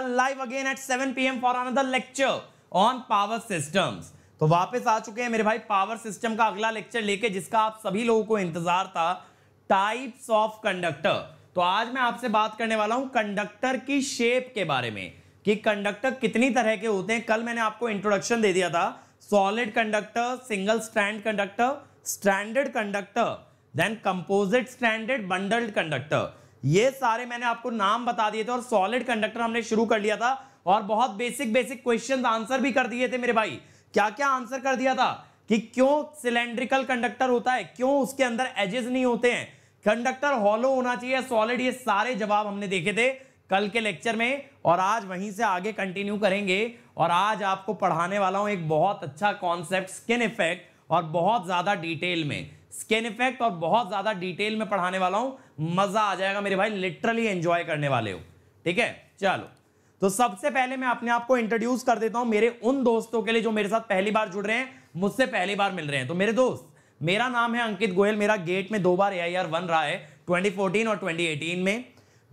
live again at 7 PM for another lecture on power systems तो वापस आ चुके हैं मेरे भाई पावर सिस्टम का अगला लेक्चर लेके जिसका आप सभी लोगों को इंतजार था टाइप्स ऑफ कंडक्टर तो आज मैं आपसे बात करने वाला हूं कंडक्टर की शेप के बारे में कि कंडक्टर कितनी तरह के होते हैं कल मैंने आपको इंट्रोडक्शन दे दिया था solid conductor single strand conductor standard conductor then composite standard bundled conductor ये सारे मैंने आपको नाम बता दिए थे और सॉलिड कंडक्टर हमने शुरू कर लिया था और बहुत बेसिक बेसिक क्वेश्चन आंसर भी कर दिए थे मेरे भाई क्या क्या आंसर कर दिया था कि क्यों सिलेंड्रिकल कंडक्टर होता है क्यों उसके अंदर एजेस नहीं होते हैं कंडक्टर हॉलो होना चाहिए सॉलिड ये सारे जवाब हमने देखे थे कल के लेक्चर में और आज वहीं से आगे कंटिन्यू करेंगे और आज आपको पढ़ाने वाला हूं एक बहुत अच्छा कॉन्सेप्ट स्किन इफेक्ट और बहुत ज़्यादा डिटेल में स्किन इफेक्ट और बहुत ज़्यादा डिटेल में पढ़ाने वाला हूं मज़ा आ जाएगा मेरे भाई लिटरली एंजॉय करने वाले हो ठीक है चलो तो सबसे पहले मैं अपने आप को इंट्रोड्यूस कर देता हूँ मेरे उन दोस्तों के लिए जो मेरे साथ पहली बार जुड़ रहे हैं मुझसे पहली बार मिल रहे हैं तो मेरे दोस्त मेरा नाम है अंकित गोयल मेरा गेट में दो बार ए आई आर वन रहा है ट्वेंटी और ट्वेंटी में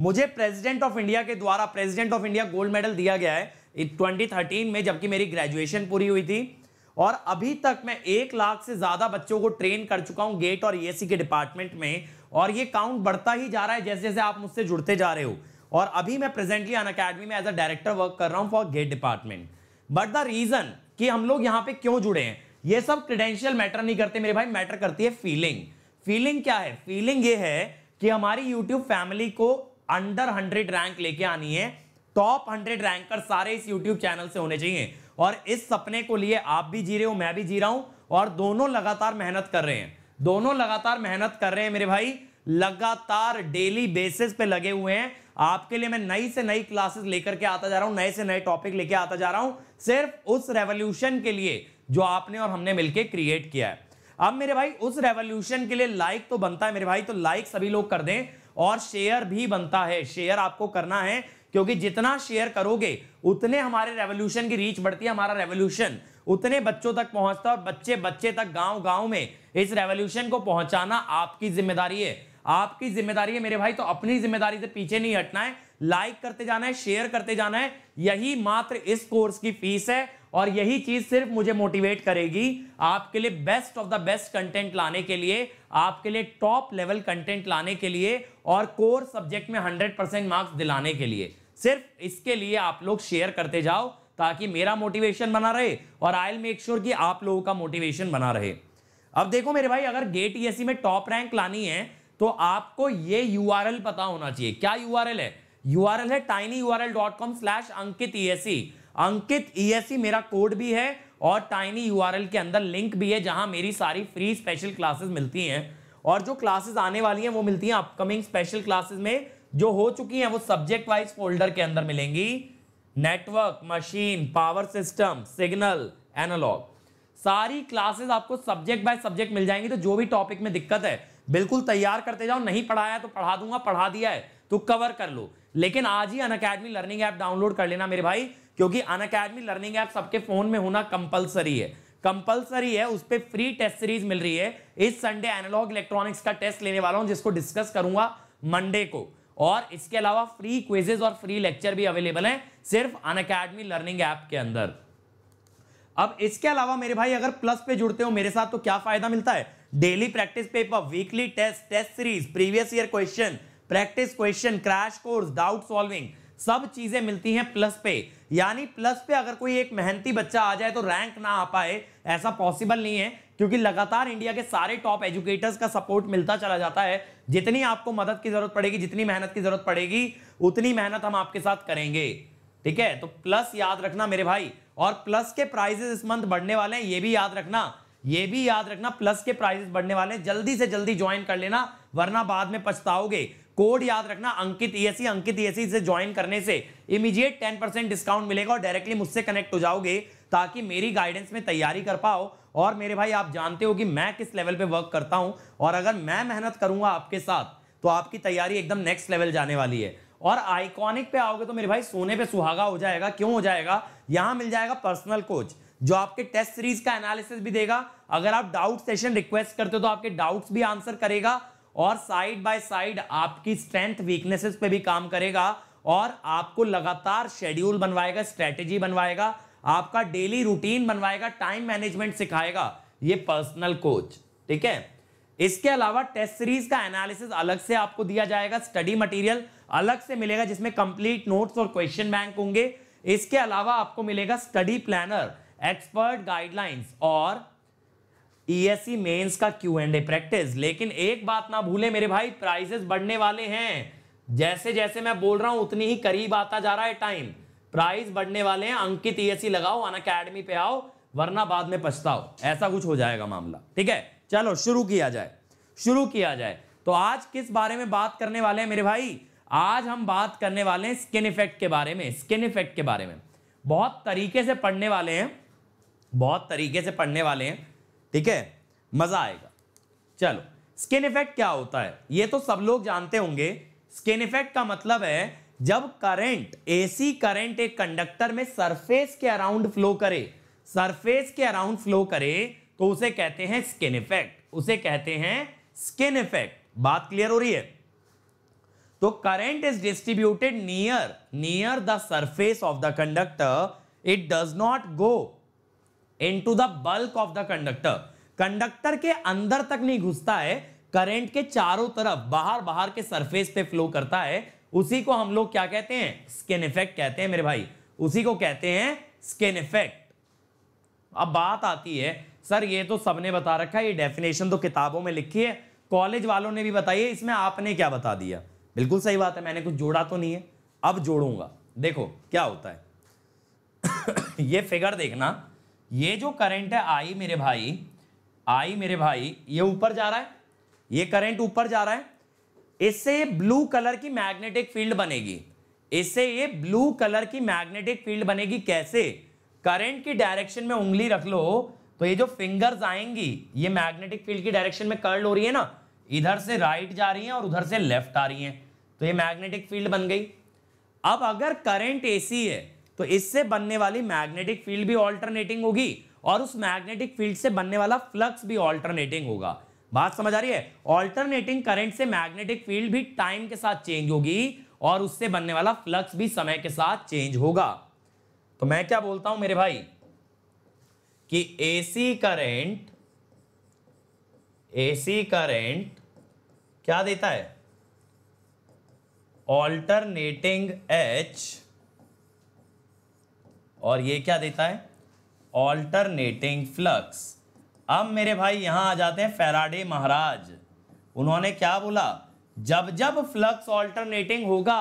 मुझे प्रेसिडेंट ऑफ इंडिया के द्वारा President of India gold medal दिया गया है 2013 में जबकि मेरी ग्रेजुएशन पूरी हुई थी और अभी तक मैं एक लाख से ज्यादा बच्चों को ट्रेन कर चुका हूं गेट और ईएससी e के डिपार्टमेंट में और ये काउंट बढ़ता ही जा रहा है जैसे जैसे आप मुझसे जुड़ते जा रहे हो और अभी मैं प्रेजेंटली अन अकेडमी में एज अ डायरेक्टर वर्क कर रहा हूं for GATE department but the reason कि हम लोग यहां पे क्यों जुड़े हैं ये सब क्रिडेंशियल मैटर नहीं करते मेरे भाई मैटर करती है फीलिंग फीलिंग क्या है फीलिंग ये है कि हमारी यूट्यूब फैमिली को अंडर हंड्रेड रैंक लेके आनी है टॉप हंड्रेड रैंकर सारे इस यूट्यूब चैनल से होने चाहिए और इस सपने को लिए आप भी जी रहे हो मैं भी जी रहा हूं और दोनों लगातार मेहनत कर रहे हैं दोनों लगातार मेहनत कर रहे हैं मेरे भाई लगातार डेली बेसिस पे लगे हुए हैं आपके लिए मैं नई से नई क्लासेस लेकर के आता जा रहा हूं नए से नए टॉपिक लेके आता जा रहा हूं सिर्फ उस रेवोल्यूशन के लिए जो आपने और हमने मिलकर क्रिएट किया है अब मेरे भाई उस रेवोल्यूशन के लिए लाइक तो बनता है मेरे भाई तो लाइक सभी लोग कर दें और शेयर भी बनता है शेयर आपको करना है क्योंकि जितना शेयर करोगे उतने हमारे रेवोल्यूशन की रीच बढ़ती है हमारा रेवोल्यूशन उतने बच्चों तक पहुंचता है और बच्चे बच्चे तक गांव गांव में इस रेवोल्यूशन को पहुंचाना आपकी जिम्मेदारी है आपकी जिम्मेदारी है मेरे भाई तो अपनी जिम्मेदारी से पीछे नहीं हटना है लाइक करते जाना है शेयर करते जाना है यही मात्र इस कोर्स की फीस है और यही चीज सिर्फ मुझे मोटिवेट करेगी आपके लिए best of the best content लाने के लिए आपके लिए टॉप लेवल कंटेंट लाने के लिए और कोर सब्जेक्ट में 100 परसेंट मार्क्स दिलाने के लिए सिर्फ इसके लिए आप लोग शेयर करते जाओ ताकि मेरा मोटिवेशन बना रहे और आई मेक श्योर कि आप लोगों का मोटिवेशन बना रहे अब देखो मेरे भाई अगर गेट ई e में टॉप रैंक लानी है तो आपको ये यू पता होना चाहिए क्या यू है यू है tiny U R L dot com slash Ankit E e Ankit E e मेरा कोड भी है और टाइनी यू के अंदर लिंक भी है जहां मेरी सारी फ्री स्पेशल क्लासेस मिलती हैं और जो क्लासेस आने वाली हैं वो मिलती हैं अपकमिंग स्पेशल क्लासेस में जो हो चुकी हैं वो सब्जेक्ट वाइज फोल्डर के अंदर मिलेंगी network machine power system signal analogue सारी क्लासेस आपको सब्जेक्ट बाय सब्जेक्ट मिल जाएंगी तो जो भी टॉपिक में दिक्कत है बिल्कुल तैयार करते जाओ नहीं पढ़ाया तो पढ़ा दूंगा पढ़ा दिया है तो कवर कर लो लेकिन आज ही अन लर्निंग ऐप डाउनलोड कर लेना मेरे भाई क्योंकि अन लर्निंग ऐप सबके फोन में होना कंपलसरी है कंपलसरी है उस पर फ्री टेस्ट सीरीज मिल रही है इस संडे एनालॉग इलेक्ट्रॉनिक्स का टेस्ट लेने वाला हूं जिसको डिस्कस करूंगा मंडे को और इसके अलावा फ्री क्विजेज और फ्री लेक्चर भी अवेलेबल हैं सिर्फ अन अकेडमी लर्निंग ऐप के अंदर अब इसके अलावा मेरे भाई अगर प्लस पे जुड़ते हो मेरे साथ तो क्या फायदा मिलता है daily practice paper weekly test test series previous year question practice question crash course doubt solving सब चीजें मिलती हैं प्लस पे यानी प्लस पे अगर कोई एक मेहनती बच्चा आ जाए तो रैंक ना आ पाए ऐसा पॉसिबल नहीं है क्योंकि लगातार इंडिया के सारे टॉप एजुकेटर्स का सपोर्ट मिलता चला जाता है जितनी आपको मदद की जरूरत पड़ेगी जितनी मेहनत की जरूरत पड़ेगी उतनी मेहनत हम आपके साथ करेंगे ठीक है तो प्लस याद रखना मेरे भाई और प्लस के प्राइजेस इस मंथ बढ़ने वाले हैं ये भी याद रखना ये भी याद रखना प्लस के प्राइजेस बढ़ने वाले हैं जल्दी से जल्दी ज्वाइन कर लेना वरना बाद में पछताओगे कोड याद रखना Ankit ESC e Ankit ESC e से ज्वाइन करने से इमीडिएट 10% डिस्काउंट मिलेगा और डायरेक्टली मुझसे कनेक्ट हो जाओगे ताकि मेरी गाइडेंस में तैयारी कर पाओ और मेरे भाई आप जानते हो कि मैं किस लेवल पे वर्क करता हूँ और अगर मैं मेहनत करूँगा आपके साथ तो आपकी तैयारी एकदम नेक्स्ट लेवल जाने वाली है और आइकॉनिक पे आओगे तो मेरे भाई सोने पे सुहागा हो जाएगा क्यों हो जाएगा यहाँ मिल जाएगा पर्सनल कोच जो आपके टेस्ट सीरीज का एनालिसिस भी देगा अगर आप डाउट सेशन रिक्वेस्ट करते हो तो आपके डाउट्स भी आंसर करेगा और साइड बाय साइड आपकी स्ट्रेंथ वीकनेसेस पे भी काम करेगा और आपको लगातार शेड्यूल बनवाएगा स्ट्रेटेजी बनवाएगा आपका डेली रूटीन बनवाएगा टाइम मैनेजमेंट सिखाएगा ये पर्सनल कोच ठीक है इसके अलावा टेस्ट सीरीज का एनालिसिस अलग से आपको दिया जाएगा स्टडी मटेरियल अलग से मिलेगा जिसमें कंप्लीट नोट्स और क्वेश्चन बैंक होंगे इसके अलावा आपको मिलेगा स्टडी प्लानर एक्सपर्ट गाइडलाइंस और ईएससी e e मेंस का क्यू एंड ए प्रैक्टिस लेकिन एक बात ना भूले मेरे भाई प्राइजेस बढ़ने वाले हैं जैसे जैसे मैं बोल रहा हूं उतनी ही करीब आता जा रहा है टाइम प्राइस बढ़ने वाले हैं अंकित सी e लगाओ अन अकेडमी पे आओ वरना बाद में पछताओ ऐसा कुछ हो जाएगा मामला ठीक है चलो शुरू किया जाए शुरू किया जाए तो आज किस बारे में बात करने वाले हैं मेरे भाई आज हम बात करने वाले हैं स्किन इफेक्ट के बारे में स्किन इफेक्ट के बारे में बहुत तरीके से पढ़ने वाले हैं बहुत तरीके से पढ़ने वाले हैं ठीक है मज़ा आएगा चलो स्किन इफेक्ट क्या होता है ये तो सब लोग जानते होंगे स्किन इफेक्ट का मतलब है जब करंट एसी करंट एक कंडक्टर में सरफेस के अराउंड फ्लो करे सरफेस के अराउंड फ्लो करे तो उसे कहते हैं स्किन इफेक्ट उसे कहते हैं स्किन इफेक्ट बात क्लियर हो रही है तो current is distributed near near the surface of the conductor it does not go into the bulk of the conductor conductor के अंदर तक नहीं घुसता है करंट के चारों तरफ बाहर बाहर के सरफेस पे फ्लो करता है उसी को हम लोग क्या कहते हैं स्किन इफेक्ट कहते हैं मेरे भाई उसी को कहते हैं स्किन इफेक्ट अब बात आती है सर ये तो सबने बता रखा है ये डेफिनेशन तो किताबों में लिखी है कॉलेज वालों ने भी बताई है इसमें आपने क्या बता दिया बिल्कुल सही बात है मैंने कुछ जोड़ा तो नहीं है अब जोड़ूंगा देखो क्या होता है ये फिगर देखना ये जो करंट है आई मेरे भाई आई मेरे भाई ये ऊपर जा रहा है ये करंट ऊपर जा रहा है इससे ब्लू कलर की मैग्नेटिक फील्ड बनेगी इससे ये ब्लू कलर की मैग्नेटिक फील्ड बनेगी कैसे करंट की डायरेक्शन में उंगली रख लो तो ये जो फिंगर्स आएंगी ये मैग्नेटिक फील्ड की डायरेक्शन में कर्ल हो रही है ना इधर से राइट जा रही है और उधर से लेफ्ट आ रही है तो ये मैग्नेटिक फील्ड बन गई अब अगर करंट एसी है तो इससे बनने वाली मैग्नेटिक फील्ड भी ऑल्टरनेटिंग होगी और उस मैग्नेटिक फील्ड से बनने वाला फ्लक्स भी ऑल्टरनेटिंग होगा बात समझ आ रही है ऑल्टरनेटिंग करंट से मैग्नेटिक फील्ड भी टाइम के साथ चेंज होगी और उससे बनने वाला फ्लक्स भी समय के साथ चेंज होगा तो मैं क्या बोलता हूं मेरे भाई कि एसी करंट एसी करंट क्या देता है ऑल्टरनेटिंग एच और ये क्या देता है ऑल्टरनेटिंग फ्लक्स अब मेरे भाई यहां आ जाते हैं फेराडे महाराज उन्होंने क्या बोला जब जब फ्लक्स ऑल्टरनेटिंग होगा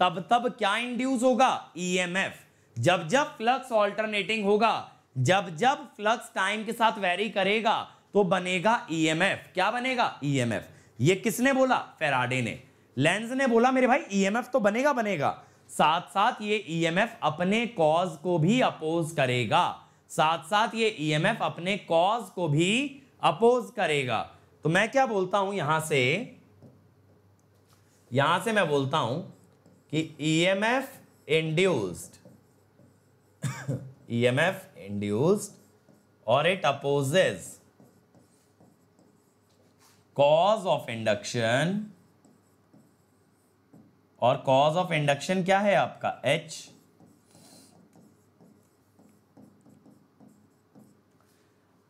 तब तब क्या इंड्यूस होगा ईएमएफ e जब जब फ्लक्स ऑल्टरनेटिंग होगा जब जब फ्लक्स टाइम के साथ वेरी करेगा तो बनेगा ईएमएफ e क्या बनेगा ईएमएफ e ये किसने बोला फेराडे ने लेंस ने बोला मेरे भाई ईएमएफ तो बनेगा बनेगा साथ साथ ये ईएमएफ अपने कॉज को भी अपोज करेगा साथ साथ ये ईएमएफ e अपने कॉज को भी अपोज करेगा तो मैं क्या बोलता हूं यहां से यहां से मैं बोलता हूं कि ईएमएफ इंड्यूस्ड ईएमएफ इंड्यूस्ड और it opposes cause of induction और कॉज ऑफ इंडक्शन क्या है आपका एच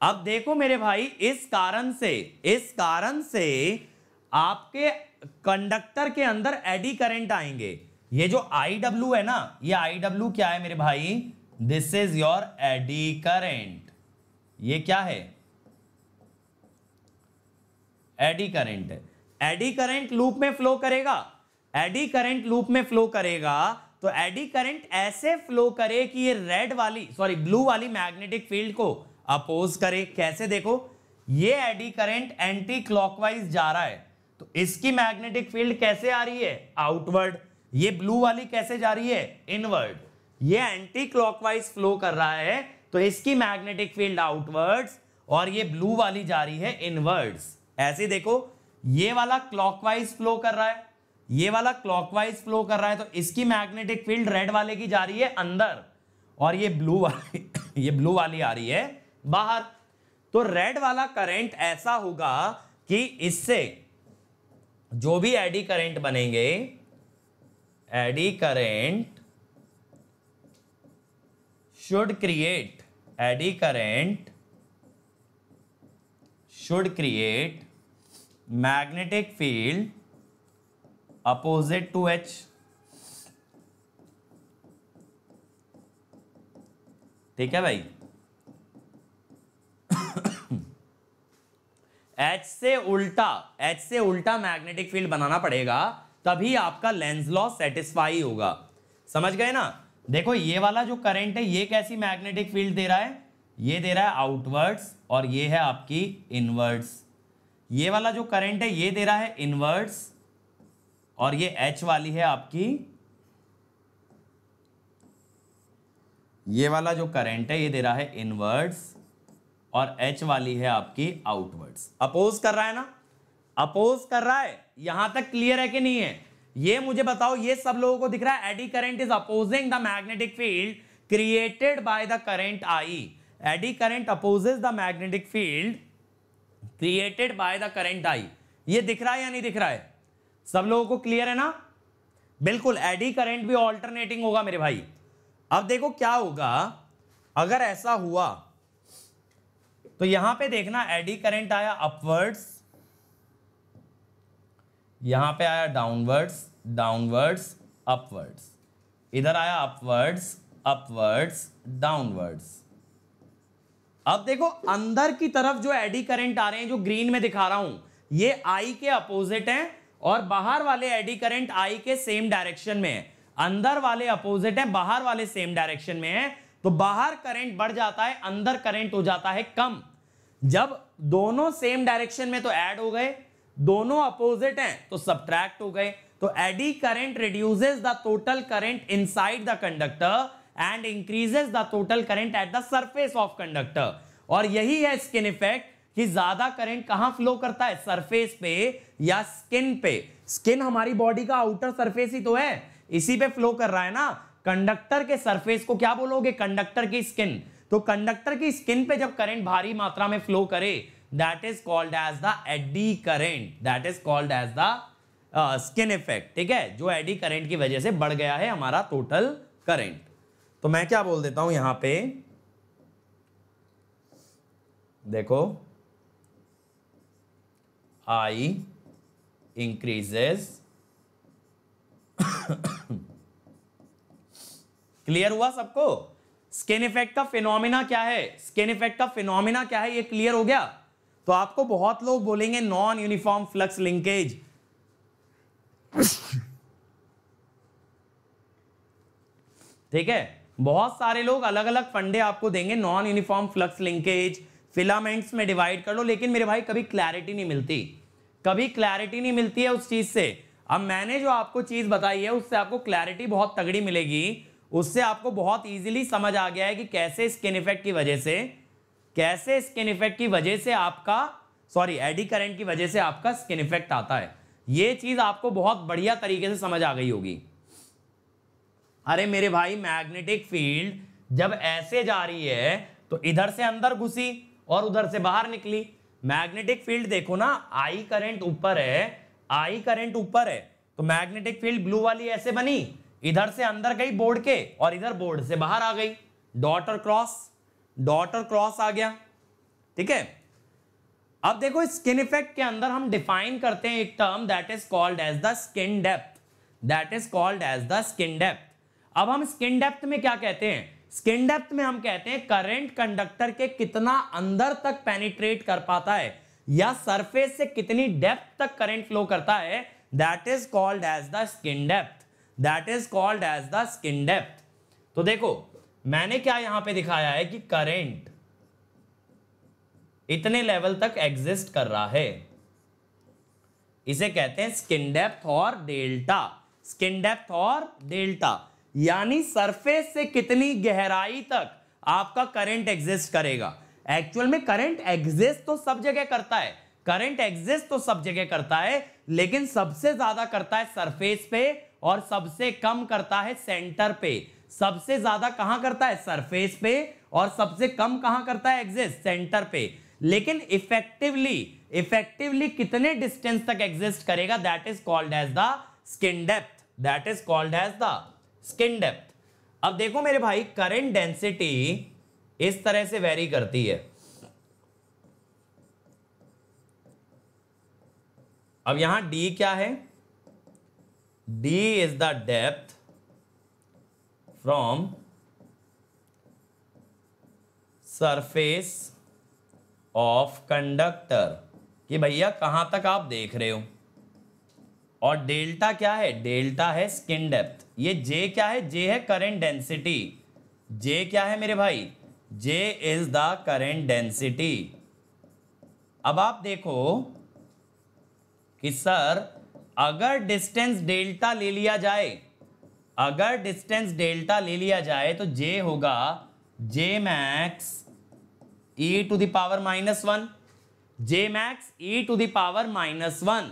अब देखो मेरे भाई इस कारण से इस कारण से आपके कंडक्टर के अंदर एडी करंट आएंगे ये जो आई डब्ल्यू है ना ये आई डब्ल्यू क्या है मेरे भाई this is your eddy current ये क्या है एडी करेंट है एडी करेंट लूप में फ्लो करेगा एडी करेंट लूप में फ्लो करेगा तो एडी करंट ऐसे फ्लो करे कि ये रेड वाली सॉरी ब्लू वाली मैग्नेटिक फील्ड को अपोज करें कैसे देखो ये एडी करेंट एंटी क्लॉकवाइज जा रहा है तो इसकी मैग्नेटिक फील्ड कैसे आ रही है आउटवर्ड ये ब्लू वाली कैसे जा रही है इनवर्ड ये एंटी क्लॉकवाइज फ्लो कर रहा है तो इसकी मैग्नेटिक फील्ड आउटवर्ड्स और ये ब्लू वाली जा रही है इनवर्ड्स ऐसे देखो ये वाला क्लॉकवाइज फ्लो कर रहा है ये वाला क्लॉकवाइज फ्लो कर रहा है तो इसकी मैग्नेटिक फील्ड रेड वाले की जा रही है अंदर और ये ब्लू वाली ये ब्लू वाली आ रही है बाहर तो रेड वाला करंट ऐसा होगा कि इससे जो भी एडी करंट बनेंगे eddy current should create eddy current should create magnetic field opposite to H ठीक है भाई एच से उल्टा एच से उल्टा मैग्नेटिक फील्ड बनाना पड़ेगा तभी आपका लेंस लॉ सेटिस्फाई होगा समझ गए ना देखो ये वाला जो करंट है ये कैसी मैग्नेटिक फील्ड दे रहा है ये दे रहा है आउटवर्ड्स और ये है आपकी इनवर्ड्स ये वाला जो करंट है ये दे रहा है इनवर्ड्स और ये एच वाली है आपकी ये वाला जो करंट है ये दे रहा है इनवर्ड्स और एच वाली है आपकी आउटवर्ड्स अपोज कर रहा है ना अपोज कर रहा है यहां तक क्लियर है कि नहीं है ये मुझे बताओ ये सब लोगों को दिख रहा है eddy current is opposing the magnetic field created by the current I eddy current opposes the magnetic field created by the current I ये दिख रहा है या नहीं दिख रहा है सब लोगों को क्लियर है ना बिल्कुल एडी करेंट भी ऑल्टरनेटिंग होगा मेरे भाई अब देखो क्या होगा अगर ऐसा हुआ तो यहां पे देखना एडी करंट आया अपवर्ड्स यहां पे आया डाउनवर्ड्स डाउनवर्ड्स अपवर्ड्स इधर आया अपवर्ड्स अपवर्ड्स डाउनवर्ड्स अब देखो अंदर की तरफ जो एडी करंट आ रहे हैं जो ग्रीन में दिखा रहा हूं ये आई के अपोजिट हैं और बाहर वाले एडी करंट आई के सेम डायरेक्शन में है अंदर वाले अपोजिट हैं बाहर वाले सेम डायरेक्शन में है तो बाहर करंट बढ़ जाता है अंदर करंट हो जाता है कम जब दोनों सेम डायरेक्शन में तो ऐड हो गए दोनों अपोजिट हैं तो सब्ट्रैक्ट हो गए तो eddy current reduces the total current inside the conductor and increases the total current at the surface of conductor और यही है स्किन इफेक्ट कि ज्यादा करंट कहां फ्लो करता है सरफेस पे या स्किन पे स्किन हमारी बॉडी का आउटर सरफेस ही तो है इसी पे फ्लो कर रहा है ना कंडक्टर के सरफेस को क्या बोलोगे कंडक्टर की स्किन तो कंडक्टर की स्किन पे जब करंट भारी मात्रा में फ्लो करे that is called as the eddy current that is called as the skin effect ठीक है जो एडी करेंट की वजह से बढ़ गया है हमारा टोटल करेंट तो मैं क्या बोल देता हूं यहां पे देखो आई इंक्रीजेस क्लियर हुआ सबको स्किन इफेक्ट का फिनोमिना क्या है स्किन इफेक्ट का फिनोमिना क्या है ये क्लियर हो गया तो आपको बहुत लोग बोलेंगे नॉन यूनिफॉर्म फ्लक्स लिंकेज ठीक है बहुत सारे लोग अलग अलग फंडे आपको देंगे non uniform flux linkage filaments में डिवाइड कर लो लेकिन मेरे भाई कभी क्लैरिटी नहीं मिलती कभी क्लैरिटी नहीं मिलती है उस चीज से अब मैंने जो आपको चीज बताई है उससे आपको क्लैरिटी बहुत तगड़ी मिलेगी उससे आपको बहुत इजीली समझ आ गया है कि कैसे स्किन इफेक्ट की वजह से कैसे स्किन इफेक्ट की वजह से आपका सॉरी एडी करेंट की वजह से आपका स्किन इफेक्ट आता है ये चीज़ आपको बहुत बढ़िया तरीके से समझ आ गई होगी अरे मेरे भाई मैग्नेटिक फील्ड जब ऐसे जा रही है तो इधर से अंदर घुसी और उधर से बाहर निकली मैग्नेटिक फील्ड देखो ना आई करंट ऊपर है आई करंट ऊपर है तो मैग्नेटिक फील्ड ब्लू वाली ऐसे बनी इधर से अंदर गई बोर्ड के और इधर बोर्ड से बाहर आ गई डॉट और क्रॉस डॉट और क्रॉस आ गया ठीक है अब देखो स्किन इफेक्ट के अंदर हम डिफाइन करते हैं एक term that is called as the skin depth that is called as the skin depth अब हम स्किन डेप्थ में क्या कहते हैं स्किन डेप्थ में हम कहते हैं करंट कंडक्टर के कितना अंदर तक पेनिट्रेट कर पाता है या सरफेस से कितनी डेप्थ तक करंट फ्लो करता है that is called as the skin depth that is called as the skin depth तो देखो मैंने क्या यहां पे दिखाया है कि करेंट इतने लेवल तक एग्जिस्ट कर रहा है इसे कहते हैं स्किन डेप्थ और डेल्टा स्किन डेप्थ और डेल्टा यानी सरफेस से कितनी गहराई तक आपका करंट एग्जिस्ट करेगा एक्चुअल में करंट एग्जिस्ट तो सब जगह करता है करंट एग्जिस्ट तो सब जगह करता है लेकिन सबसे ज्यादा करता है सरफेस पे और सबसे कम करता है सेंटर पे सबसे ज्यादा कहां करता है सरफेस पे और सबसे कम कहां करता है एग्जिस्ट सेंटर पे लेकिन इफेक्टिवली इफेक्टिवली कितने डिस्टेंस तक एग्जिस्ट करेगा that is called as the skin depth that is called as the skin depth अब देखो मेरे भाई करेंट डेंसिटी इस तरह से वेरी करती है अब यहां डी क्या है d is the depth from surface of conductor कि भैया कहां तक आप देख रहे हो और डेल्टा क्या है डेल्टा है स्किन डेप्थ ये जे क्या है जे है करेंट डेंसिटी जे क्या है मेरे भाई J is the current density अब आप देखो कि सर अगर डिस्टेंस डेल्टा ले लिया जाए अगर डिस्टेंस डेल्टा ले लिया जाए तो जे होगा J max e to the power minus one J max e to the power minus one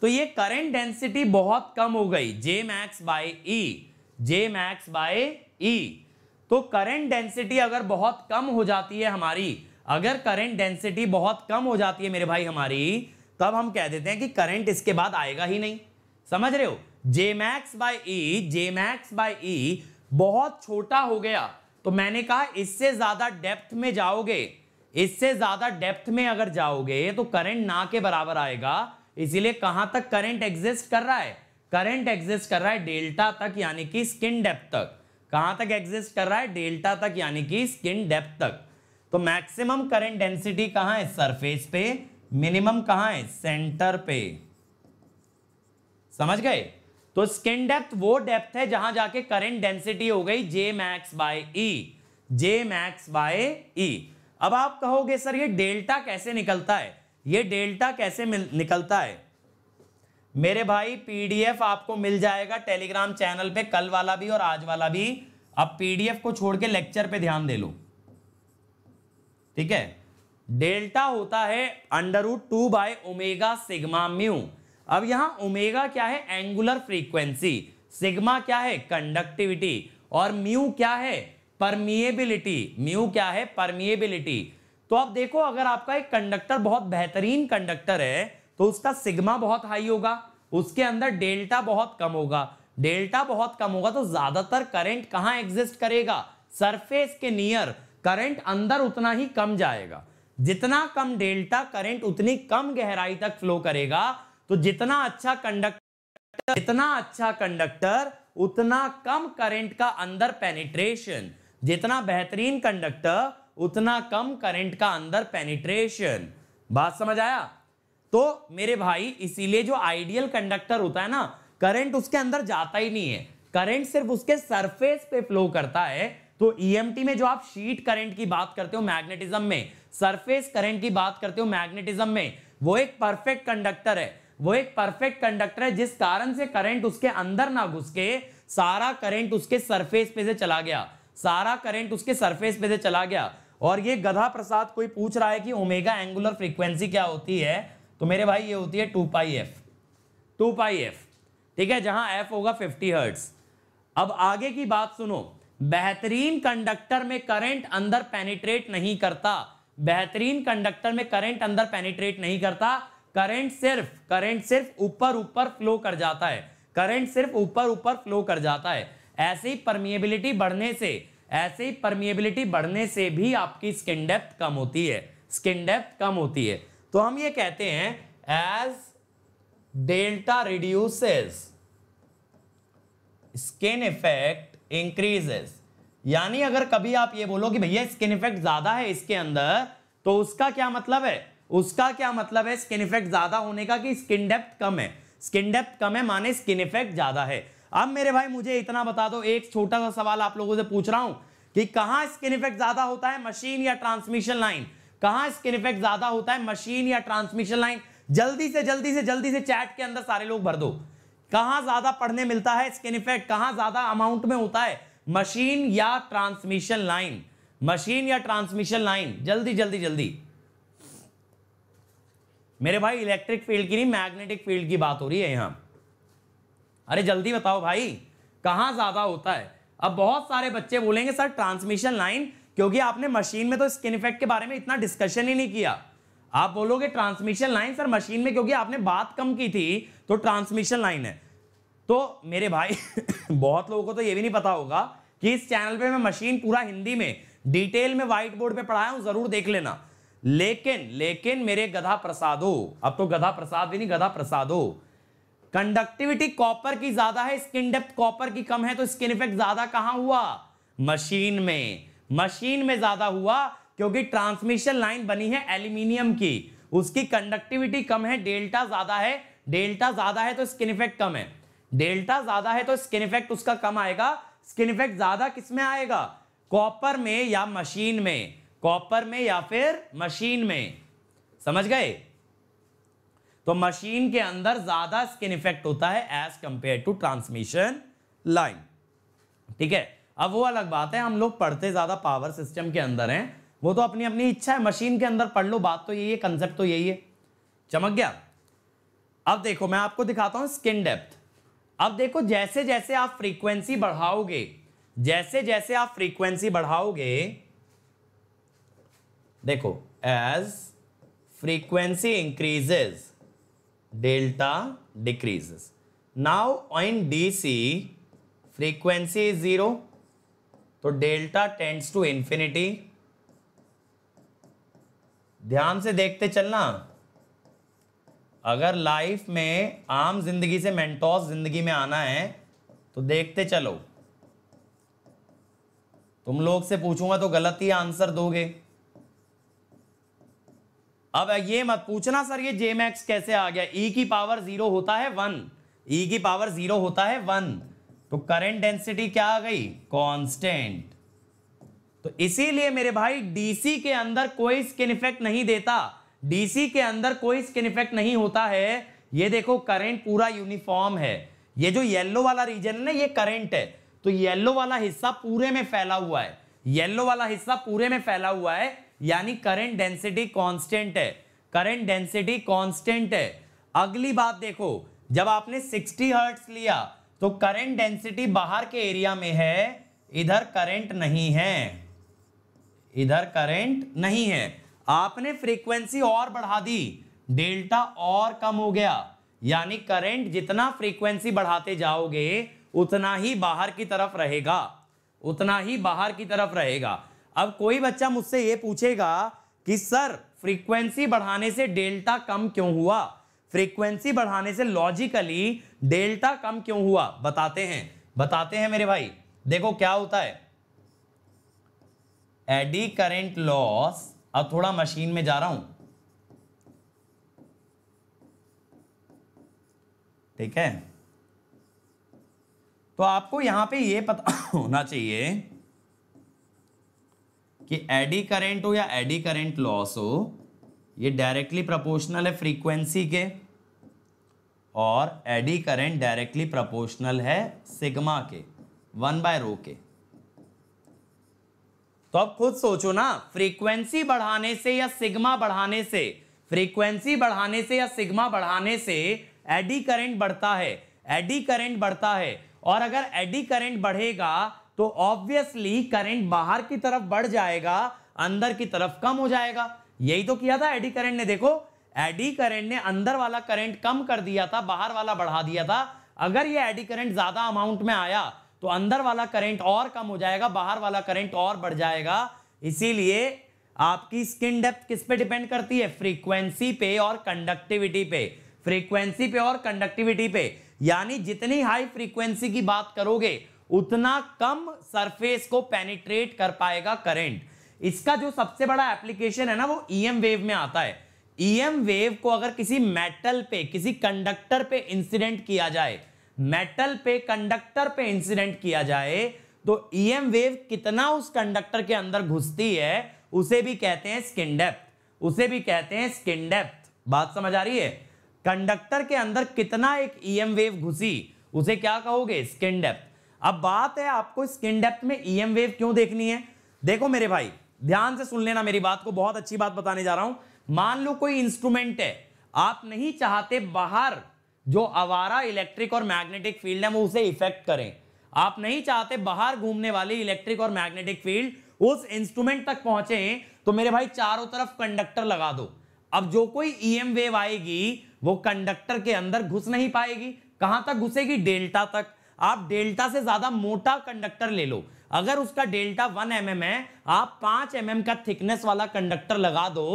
तो ये करंट डेंसिटी बहुत कम हो गई J max by e J max by e तो करंट डेंसिटी अगर बहुत कम हो जाती है हमारी अगर करंट डेंसिटी बहुत कम हो जाती है मेरे भाई हमारी तो अब हम कह देते हैं कि करंट इसके बाद आएगा ही नहीं समझ रहे हो J max by e J max by e बहुत छोटा हो गया तो मैंने कहा इससे ज़्यादा डेप्थ में जाओगे इससे ज़्यादा डेप्थ में अगर जाओगे तो करंट ना के बराबर आएगा इसीलिए कहां तक करंट एग्जिस्ट कर रहा है करंट एग्जिस्ट कर रहा है डेल्टा तक यानी कि स्किन डेप्थ तक कहां तक एग्जिस्ट कर रहा है डेल्टा तक यानी कि स्किन डेप्थ तक तो मैक्सिमम करंट डेंसिटी कहां है सरफेस पे मिनिमम कहां है सेंटर पे समझ गए तो स्किन डेप्थ वो डेप्थ है जहां जाके करंट डेंसिटी हो गई J max by e J max by e अब आप कहोगे सर ये डेल्टा कैसे निकलता है ये डेल्टा कैसे निकलता है मेरे भाई पीडीएफ आपको मिल जाएगा टेलीग्राम चैनल पे कल वाला भी और आज वाला भी आप पीडीएफ को छोड़ के लेक्चर पे ध्यान दे लो ठीक है डेल्टा होता है under root two by omega sigma mu अब यहां ओमेगा क्या है एंगुलर फ्रीक्वेंसी सिग्मा क्या है कंडक्टिविटी और म्यू क्या है परमिएबिलिटी म्यू क्या है परमिएबिलिटी तो आप देखो अगर आपका एक कंडक्टर बहुत बेहतरीन कंडक्टर है तो उसका सिग्मा बहुत हाई होगा उसके अंदर डेल्टा बहुत कम होगा डेल्टा बहुत कम होगा तो ज्यादातर करंट कहां एग्जिस्ट करेगा सरफेस के नियर करंट अंदर उतना ही कम जाएगा जितना कम डेल्टा करंट उतनी कम गहराई तक फ्लो करेगा तो जितना अच्छा कंडक्टर जितना अच्छा कंडक्टर उतना कम करंट का अंदर पेनिट्रेशन जितना बेहतरीन कंडक्टर उतना कम करंट का अंदर पेनिट्रेशन बात समझ आया तो मेरे भाई इसीलिए जो आइडियल कंडक्टर होता है ना करंट उसके अंदर जाता ही नहीं है करंट सिर्फ उसके सरफेस पे फ्लो करता है तो ईएमटी e में जो आप शीट करंट की बात करते हो मैग्नेटिज्म में सरफेस करंट की बात करते हो मैग्नेटिज्म में वो एक परफेक्ट कंडक्टर है वो एक परफेक्ट कंडक्टर है जिस कारण से करंट उसके अंदर ना घुस के सारा करंट उसके सरफेस पे से चला गया सारा करंट उसके सरफेस पे से चला गया और ये गधा प्रसाद कोई पूछ रहा है कि ओमेगा एंगुलर फ्रीक्वेंसी क्या होती है तो मेरे भाई ये होती है two pi f two pi f ठीक है जहां एफ होगा फिफ्टी हर्ट्स अब आगे की बात सुनो बेहतरीन कंडक्टर में करंट अंदर पेनिट्रेट नहीं करता बेहतरीन कंडक्टर में करंट अंदर पेनिट्रेट नहीं करता करंट सिर्फ करंट सिर्फ ऊपर ऊपर फ्लो कर जाता है करंट सिर्फ ऊपर ऊपर फ्लो कर जाता है ऐसे ही परमिएबिलिटी बढ़ने से ऐसे ही परमिएबिलिटी बढ़ने से भी आपकी स्किन डेप्थ कम होती है स्किन डेप्थ कम होती है तो हम ये कहते हैं as delta reduces skin effect increases यानी अगर कभी आप ये बोलो कि भैया स्किन इफेक्ट ज्यादा है इसके अंदर तो उसका क्या मतलब है उसका क्या मतलब है स्किन इफेक्ट ज्यादा होने का कि स्किन डेप्थ कम है स्किन डेप्थ कम है माने स्किन इफेक्ट ज्यादा है अब मेरे भाई मुझे इतना बता दो एक छोटा सा सवाल आप लोगों से पूछ रहा हूं कि कहां स्किन इफेक्ट ज्यादा होता है मशीन या ट्रांसमिशन लाइन कहां स्किन इफेक्ट ज्यादा होता है मशीन या ट्रांसमिशन लाइन जल्दी से जल्दी से जल्दी से चैट के अंदर सारे लोग भर दो कहां ज्यादा पढ़ने मिलता है स्किन इफेक्ट कहां ज्यादा अमाउंट में होता है मशीन या ट्रांसमिशन लाइन मशीन या ट्रांसमिशन लाइन जल्दी जल्दी जल्दी मेरे भाई इलेक्ट्रिक फील्ड की नहीं मैग्नेटिक फील्ड की बात हो रही है यहां अरे जल्दी बताओ भाई कहां ज़्यादा होता है अब बहुत सारे बच्चे बोलेंगे सर ट्रांसमिशन लाइन क्योंकि आपने मशीन में तो स्किन इफेक्ट के बारे में इतना डिस्कशन ही नहीं किया आप बोलोगे ट्रांसमिशन लाइन सर मशीन में क्योंकि आपने बात कम की थी तो ट्रांसमिशन लाइन है तो मेरे भाई बहुत लोगों को तो ये भी नहीं पता होगा कि इस चैनल पे मैं मशीन पूरा हिंदी में डिटेल में व्हाइट बोर्ड पे पढ़ाया हूं जरूर देख लेना लेकिन लेकिन मेरे गधा प्रसादो अब तो गधा प्रसाद भी नहीं गधा प्रसादो कंडक्टिविटी कॉपर की ज्यादा है स्किन डेप्थ कॉपर की कम है तो स्किन इफेक्ट ज्यादा कहां हुआ मशीन में मशीन में ज्यादा हुआ क्योंकि ट्रांसमिशन लाइन बनी है एल्यूमिनियम की उसकी कंडक्टिविटी कम है डेल्टा ज्यादा है डेल्टा ज्यादा है तो स्किन इफेक्ट कम है डेल्टा ज्यादा है तो स्किन इफेक्ट उसका कम आएगा स्किन इफेक्ट ज्यादा किसमें आएगा कॉपर में या मशीन में कॉपर में या फिर मशीन में समझ गए तो मशीन के अंदर ज्यादा स्किन इफेक्ट होता है as compared to transmission line ठीक है अब वो अलग बात है हम लोग पढ़ते ज्यादा पावर सिस्टम के अंदर हैं वो तो अपनी अपनी इच्छा है मशीन के अंदर पढ़ लो बात तो यही है कंसेप्ट तो यही है चमक गया अब देखो मैं आपको दिखाता हूं स्किन डेप्थ अब देखो जैसे जैसे आप फ्रीक्वेंसी बढ़ाओगे जैसे जैसे आप फ्रीक्वेंसी बढ़ाओगे देखो as frequency increases delta decreases now in DC frequency is zero तो डेल्टा टेंड्स टू इंफिनिटी ध्यान से देखते चलना अगर लाइफ में आम जिंदगी से मेंटोस जिंदगी में आना है तो देखते चलो तुम लोग से पूछूंगा तो गलत ही आंसर दोगे अब ये मत पूछना सर ये जे मैक्स कैसे आ गया ई e की पावर जीरो होता है वन ई e की पावर जीरो होता है वन तो करंट डेंसिटी क्या आ गई कांस्टेंट तो इसीलिए मेरे भाई डीसी के अंदर कोई स्किन इफेक्ट नहीं देता डीसी के अंदर कोई स्किन इफेक्ट नहीं होता है ये देखो करेंट पूरा यूनिफॉर्म है ये जो येलो वाला रीजन है ना ये करेंट है तो येलो वाला हिस्सा पूरे में फैला हुआ है येलो वाला हिस्सा पूरे में फैला हुआ है यानी करंट डेंसिटी कांस्टेंट है करंट डेंसिटी कांस्टेंट है अगली बात देखो जब आपने 60 हर्ट्स लिया तो करंट डेंसिटी बाहर के एरिया में है इधर करंट नहीं है इधर करंट नहीं है आपने फ्रीक्वेंसी और बढ़ा दी डेल्टा और कम हो गया यानी करंट जितना फ्रीक्वेंसी बढ़ाते जाओगे उतना ही बाहर की तरफ रहेगा उतना ही बाहर की तरफ रहेगा अब कोई बच्चा मुझसे ये पूछेगा कि सर फ्रीक्वेंसी बढ़ाने से डेल्टा कम क्यों हुआ फ्रीक्वेंसी बढ़ाने से लॉजिकली डेल्टा कम क्यों हुआ बताते हैं बताते हैं मेरे भाई देखो क्या होता है एडी करेंट लॉस अब थोड़ा मशीन में जा रहा हूं ठीक है तो आपको यहां पे ये पता होना चाहिए कि एडी करेंट हो या एडी करेंट लॉस हो ये डायरेक्टली प्रोपोर्शनल है फ्रीक्वेंसी के और एडी करंट डायरेक्टली प्रोपोर्शनल है सिग्मा के वन बाय रो के तो आप खुद सोचो ना फ्रीक्वेंसी बढ़ाने से या सिग्मा बढ़ाने से फ्रीक्वेंसी बढ़ाने से या सिग्मा बढ़ाने से एडी करंट बढ़ता है एडी करंट बढ़ता है और अगर एडी करंट बढ़ेगा तो ऑब्वियसली करंट बाहर की तरफ बढ़ जाएगा अंदर की तरफ कम हो जाएगा यही तो किया था एडी करंट ने देखो एडी करंट ने अंदर वाला करंट कम कर दिया था बाहर वाला बढ़ा दिया था अगर ये एडी करंट ज्यादा अमाउंट में आया तो अंदर वाला करंट और कम हो जाएगा बाहर वाला करंट और बढ़ जाएगा इसीलिए आपकी स्किन डेप्थ किस पे डिपेंड करती है फ्रीक्वेंसी पे और कंडक्टिविटी पे फ्रीक्वेंसी पे और कंडक्टिविटी पे यानी जितनी हाई फ्रीक्वेंसी की बात करोगे उतना कम सरफेस को पेनिट्रेट कर पाएगा करंट इसका जो सबसे बड़ा एप्लीकेशन है ना वो ईएम e वेव में आता है ईएम e वेव को अगर किसी मेटल पे किसी कंडक्टर पे इंसिडेंट किया जाए मेटल पे कंडक्टर पे इंसिडेंट किया जाए तो ईएम e वेव कितना उस कंडक्टर के अंदर घुसती है उसे भी कहते हैं स्किन डेप्थ उसे भी कहते हैं स्किन डेप्थ बात समझ आ रही है कंडक्टर के अंदर कितना एक ईएम e वेव घुसी उसे क्या कहोगे स्किन डेप्थ अब बात है आपको स्किन डेप्थ में ईएम e वेव क्यों देखनी है देखो मेरे भाई ध्यान से सुन लेना मेरी बात को बहुत अच्छी बात बताने जा रहा हूं मान लो कोई इंस्ट्रूमेंट है आप नहीं चाहते बाहर जो आवारा इलेक्ट्रिक और मैग्नेटिक फील्ड है वो उसे इफेक्ट करें आप नहीं चाहते बाहर घूमने वाली इलेक्ट्रिक और मैग्नेटिक फील्ड उस इंस्ट्रूमेंट तक पहुंचे तो मेरे भाई चारों तरफ कंडक्टर लगा दो अब जो कोई ईएम e वेव आएगी वो कंडक्टर के अंदर घुस नहीं पाएगी कहां तक घुसेगी डेल्टा तक आप डेल्टा से ज्यादा मोटा कंडक्टर ले लो अगर उसका डेल्टा वन एम mm है आप पांच एम mm का थिकनेस वाला कंडक्टर लगा दो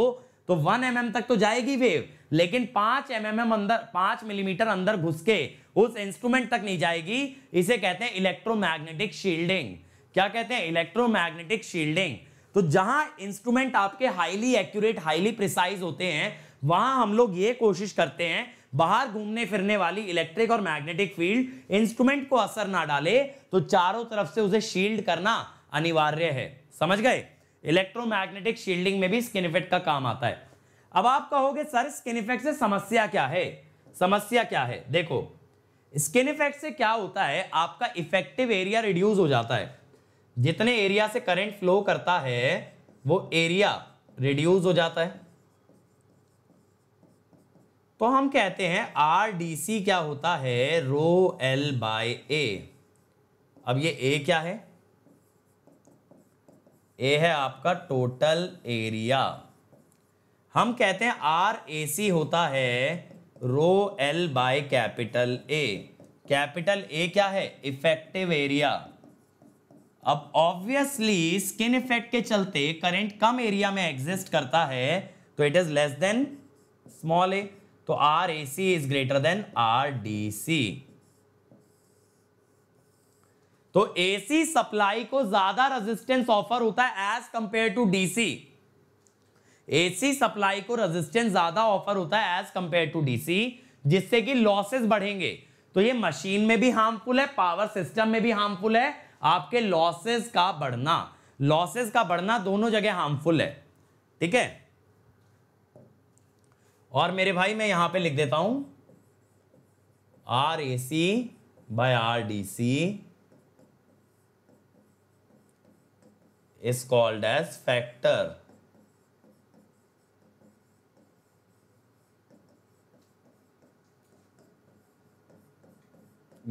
तो वन एम mm तक तो जाएगी वेव लेकिन पांच एम mm अंदर पांच मिलीमीटर अंदर घुस के उस इंस्ट्रूमेंट तक नहीं जाएगी इसे कहते हैं इलेक्ट्रोमैग्नेटिक शील्डिंग क्या कहते हैं इलेक्ट्रोमैग्नेटिक शील्डिंग तो जहां इंस्ट्रूमेंट आपके हाईली एक्यूरेट हाईली प्रिसाइज होते हैं वहां हम लोग ये कोशिश करते हैं बाहर घूमने फिरने वाली इलेक्ट्रिक और मैग्नेटिक फील्ड इंस्ट्रूमेंट को असर ना डाले तो चारों तरफ से उसे शील्ड करना अनिवार्य है समझ गए इलेक्ट्रोमैग्नेटिक शील्डिंग में भी स्किन इफेक्ट का काम आता है अब आप कहोगे सर स्किन इफेक्ट से समस्या क्या है समस्या क्या है देखो स्किन इफेक्ट से क्या होता है आपका इफेक्टिव एरिया रिड्यूस हो जाता है जितने एरिया से करंट फ्लो करता है वो एरिया रिड्यूस हो जाता है तो हम कहते हैं आर डी सी क्या होता है रो एल बाय ए अब ये ए क्या है ये है आपका टोटल एरिया हम कहते हैं आर ए सी होता है rho L by capital A capital A क्या है इफेक्टिव एरिया अब ऑब्वियसली स्किन इफेक्ट के चलते करंट कम एरिया में एग्जिस्ट करता है तो it is less than small A तो R A C is greater than R D C तो एसी सप्लाई को ज्यादा रेजिस्टेंस ऑफर होता है as compared to DC AC supply को रेजिस्टेंस ज्यादा ऑफर होता है एज कंपेयर टू डीसी जिससे कि लॉसेस बढ़ेंगे तो ये मशीन में भी हार्मफुल है पावर सिस्टम में भी हार्मफुल है आपके लॉसेस का बढ़ना लॉसेस का बढ़ना दोनों जगह हार्मफुल है ठीक है और मेरे भाई मैं यहां पे लिख देता हूं R A C by R D C is called as factor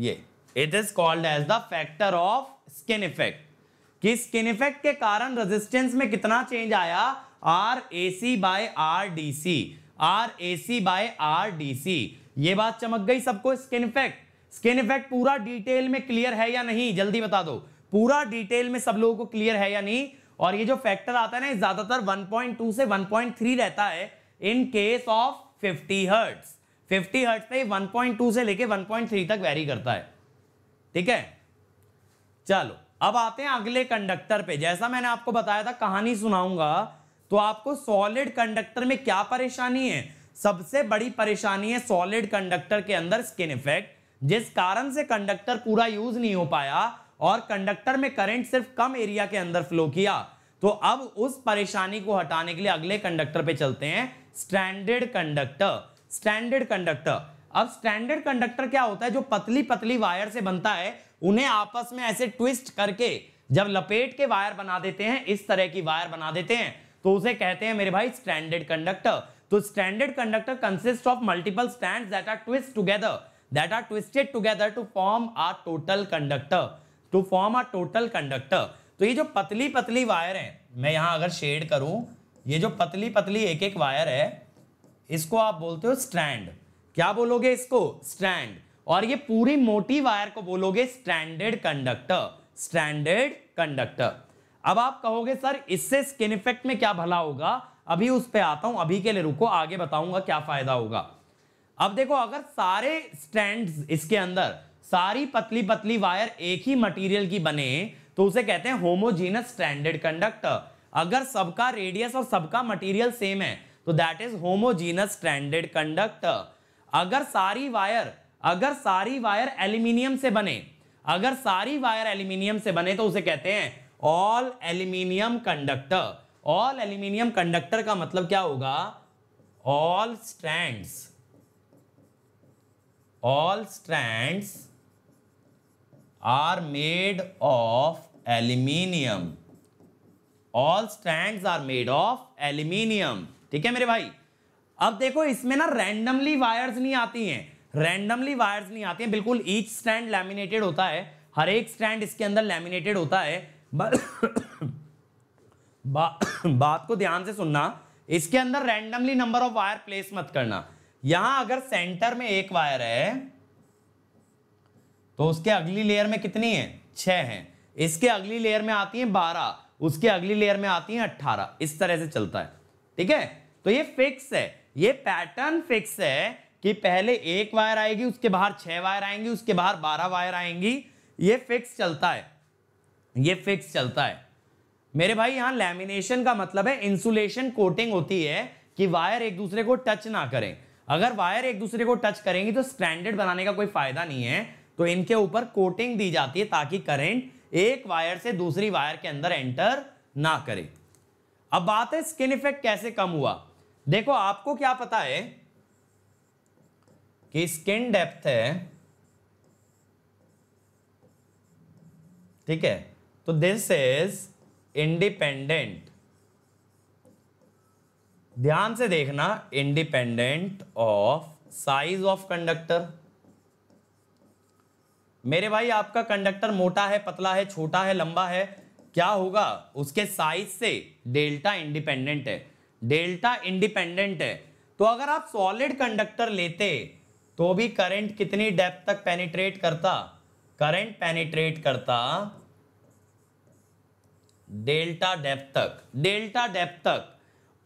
ये it is called as the factor of skin effect कि स्किन इफेक्ट के कारण रेजिस्टेंस में कितना चेंज आया R A C by R D C R A C by R D C ये बात चमक गई सबको स्किन इफेक्ट स्किन इफेक्ट पूरा डिटेल में क्लियर है या नहीं जल्दी बता दो पूरा डिटेल में सब लोगों को क्लियर है या नहीं और ये जो फैक्टर आता है ना ज्यादातर 1.2 से 1.3 रहता है in case of 50 hertz 50 hertz पे 1.2 से लेके 1.3 तक वेरी करता है ठीक है चलो अब आते हैं अगले कंडक्टर पे जैसा मैंने आपको बताया था कहानी सुनाऊंगा तो आपको सॉलिड कंडक्टर में क्या परेशानी है सबसे बड़ी परेशानी है सॉलिड कंडक्टर के अंदर स्किन इफेक्ट जिस कारण से कंडक्टर पूरा यूज नहीं हो पाया और कंडक्टर में करंट सिर्फ कम एरिया के अंदर फ्लो किया तो अब उस परेशानी को हटाने के लिए अगले कंडक्टर पे चलते हैं स्टैंडर्ड कंडक्टर स्टैंडर्ड कंडक्टर अब स्टैंडर्ड कंडक्टर क्या होता है जो पतली पतली वायर से बनता है उन्हें आपस में ऐसे ट्विस्ट करके जब लपेट के वायर बना देते हैं इस तरह की वायर बना देते हैं तो उसे कहते हैं मेरे भाई स्टैंडर्ड कंडक्टर तो standard conductor consist of multiple stand together that are twisted together to form our total conductor to form a total conductor तो ये जो पतली पतली वायर है मैं यहां अगर शेड करूं ये जो पतली पतली एक एक वायर है इसको आप बोलते हो स्ट्रैंड क्या बोलोगे इसको स्ट्रैंड और ये पूरी मोटी वायर को बोलोगे स्टैंडर्ड कंडक्टर स्टैंडर्ड कंडक्टर अब आप कहोगे सर इससे स्किन इफेक्ट में क्या भला होगा अभी उस पर आता हूं अभी के लिए रुको आगे बताऊंगा क्या फायदा होगा अब देखो अगर सारे स्टैंड इसके अंदर सारी पतली पतली वायर एक ही मटेरियल की बने तो उसे कहते हैं होमोजीनस स्टैंडर्ड कंडक्टर अगर सबका रेडियस और सबका मटेरियल सेम है तो that is homogeneous standard conductor अगर सारी वायर अगर सारी वायर एल्यूमिनियम से बने अगर सारी वायर एल्यूमिनियम से बने तो उसे कहते हैं all aluminium conductor all aluminium conductor का मतलब क्या होगा all strands all strands are made of aluminium all stand are made of aluminium ठीक है मेरे भाई अब देखो इसमें ना रैंडमली वायर्स नहीं आती हैं रैंडमली वायर्स नहीं आती हैं बिल्कुल ईच स्टैंड लैमिनेटेड होता है हर एक स्टैंड इसके अंदर लैमिनेटेड होता है बा, बा, बात को ध्यान से सुनना इसके अंदर randomly number of wire place मत करना यहां अगर सेंटर में एक वायर है तो उसके अगली लेयर में कितनी है छह है इसके अगली लेयर में आती है बारह उसके अगली लेयर में आती है अट्ठारह इस तरह से चलता है ठीक है तो ये फिक्स है ये पैटर्न फिक्स है कि पहले एक वायर आएगी उसके बाहर छह वायर आएंगी उसके बाहर बारह वायर आएंगी ये फिक्स चलता है ये फिक्स चलता है मेरे भाई यहां लैमिनेशन का मतलब है इंसुलेशन कोटिंग होती है कि वायर एक दूसरे को टच ना करें अगर वायर एक दूसरे को टच करेंगी तो स्टैंडर्ड बनाने का कोई फायदा नहीं है तो इनके ऊपर कोटिंग दी जाती है ताकि करेंट एक वायर से दूसरी वायर के अंदर एंटर ना करे अब बात है स्किन इफेक्ट कैसे कम हुआ देखो आपको क्या पता है कि स्किन डेप्थ है ठीक है तो दिस इज इंडिपेंडेंट ध्यान से देखना independent of size of conductor मेरे भाई आपका कंडक्टर मोटा है पतला है छोटा है लंबा है क्या होगा उसके साइज से डेल्टा इंडिपेंडेंट है डेल्टा इंडिपेंडेंट है तो अगर आप सॉलिड कंडक्टर लेते तो भी करंट कितनी डेप्थ तक पेनिट्रेट करता करंट पेनिट्रेट करता डेल्टा डेप्थ तक डेल्टा डेप्थ तक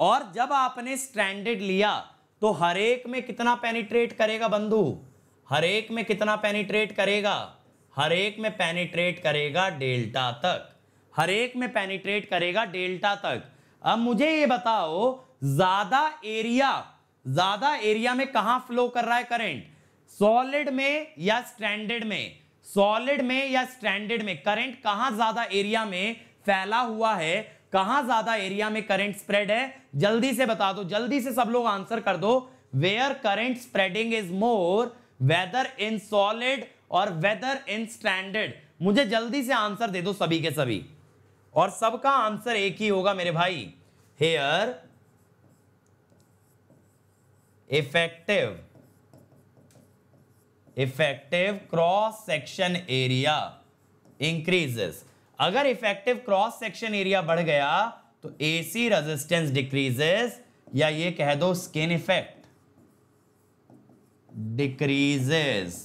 और जब आपने स्ट्रैंडेड लिया तो हरेक में कितना पेनिट्रेट करेगा बंधु हर एक में कितना पेनिट्रेट करेगा हर एक में पेनिट्रेट करेगा डेल्टा तक हर एक में पेनिट्रेट करेगा डेल्टा तक अब मुझे ये बताओ ज्यादा एरिया ज्यादा एरिया में कहा फ्लो कर रहा है करंट सॉलिड में या स्टैंडर्ड में सॉलिड में या स्टैंडर्ड में करंट कहां ज्यादा एरिया में फैला हुआ है कहां ज्यादा एरिया में करंट स्प्रेड है जल्दी से बता दो जल्दी से सब लोग आंसर कर दो where current spreading is more whether in solid और वेदर इन स्टैंडर्ड मुझे जल्दी से आंसर दे दो सभी के सभी और सबका आंसर एक ही होगा मेरे भाई here effective effective cross section area increases अगर इफेक्टिव क्रॉस सेक्शन एरिया बढ़ गया तो एसी रेजिस्टेंस डिक्रीजेस या ये कह दो स्किन इफेक्ट डिक्रीजेज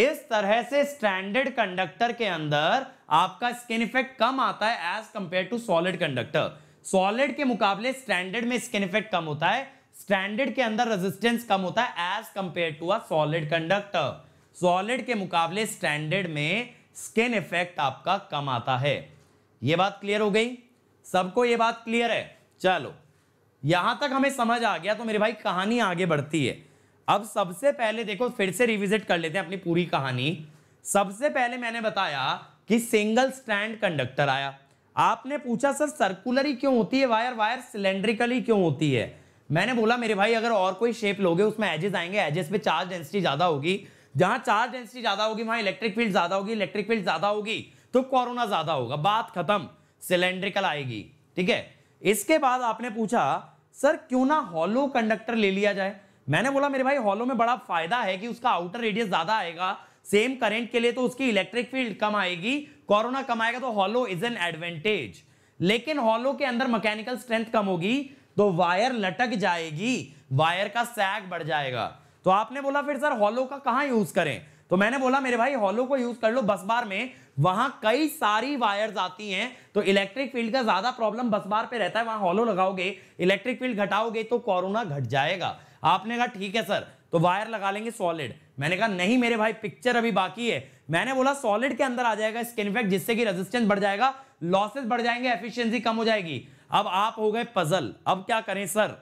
इस तरह से स्टैंडर्ड कंडक्टर के अंदर आपका स्किन इफेक्ट कम आता है as compared to solid conductor solid के मुकाबले स्टैंडर्ड में स्किन इफेक्ट कम होता है स्टैंडर्ड के अंदर रेजिस्टेंस कम होता है as compared to a solid conductor solid के मुकाबले स्टैंडर्ड में स्किन इफेक्ट आपका कम आता है यह बात क्लियर हो गई सबको यह बात क्लियर है चलो यहां तक हमें समझ आ गया तो मेरे भाई कहानी आगे बढ़ती है अब सबसे पहले देखो फिर से रिविजिट कर लेते हैं अपनी पूरी कहानी सबसे पहले मैंने बताया कि सिंगल स्टैंड कंडक्टर आया आपने पूछा सर ही क्यों होती है वायर वायर सिलेंड्रिकली क्यों होती है मैंने बोला मेरे भाई अगर और कोई शेप लोगे उसमें एजेस आएंगे एजेस पे चार्ज डेंसिटी ज्यादा होगी जहां चार्ज डेंसिटी ज्यादा होगी वहां इलेक्ट्रिक फील्ड ज्यादा होगी इलेक्ट्रिक फील्ड ज्यादा होगी तो कोरोना ज्यादा होगा बात खत्म सिलेंड्रिकल आएगी ठीक है इसके बाद आपने पूछा सर क्यों ना हॉलो कंडक्टर ले लिया जाए मैंने बोला मेरे भाई हॉलो में बड़ा फायदा है कि उसका आउटर रेडियस ज्यादा आएगा सेम करंट के लिए तो उसकी इलेक्ट्रिक फील्ड कम आएगी कोरोना कम आएगा तो हॉलो इज एन एडवांटेज लेकिन हॉलो के अंदर मैकेनिकल स्ट्रेंथ कम होगी तो वायर लटक जाएगी वायर का सैग बढ़ जाएगा तो आपने बोला फिर सर हॉलो का कहा यूज करें तो मैंने बोला मेरे भाई हॉलो को यूज कर लो बस बार में वहां कई सारी वायर्स आती हैं तो इलेक्ट्रिक फील्ड का ज्यादा प्रॉब्लम बस बार पे रहता है वहां हॉलो लगाओगे इलेक्ट्रिक फील्ड घटाओगे तो कोरोना घट जाएगा आपने कहा ठीक है सर तो वायर लगा लेंगे सॉलिड मैंने कहा नहीं मेरे भाई पिक्चर अभी बाकी है मैंने बोला सॉलिड के अंदर आ जाएगा स्किन इफेक्ट जिससे कि रेजिस्टेंस बढ़ जाएगा लॉसेस बढ़ जाएंगे एफिशिएंसी कम हो जाएगी अब आप हो गए पजल अब क्या करें सर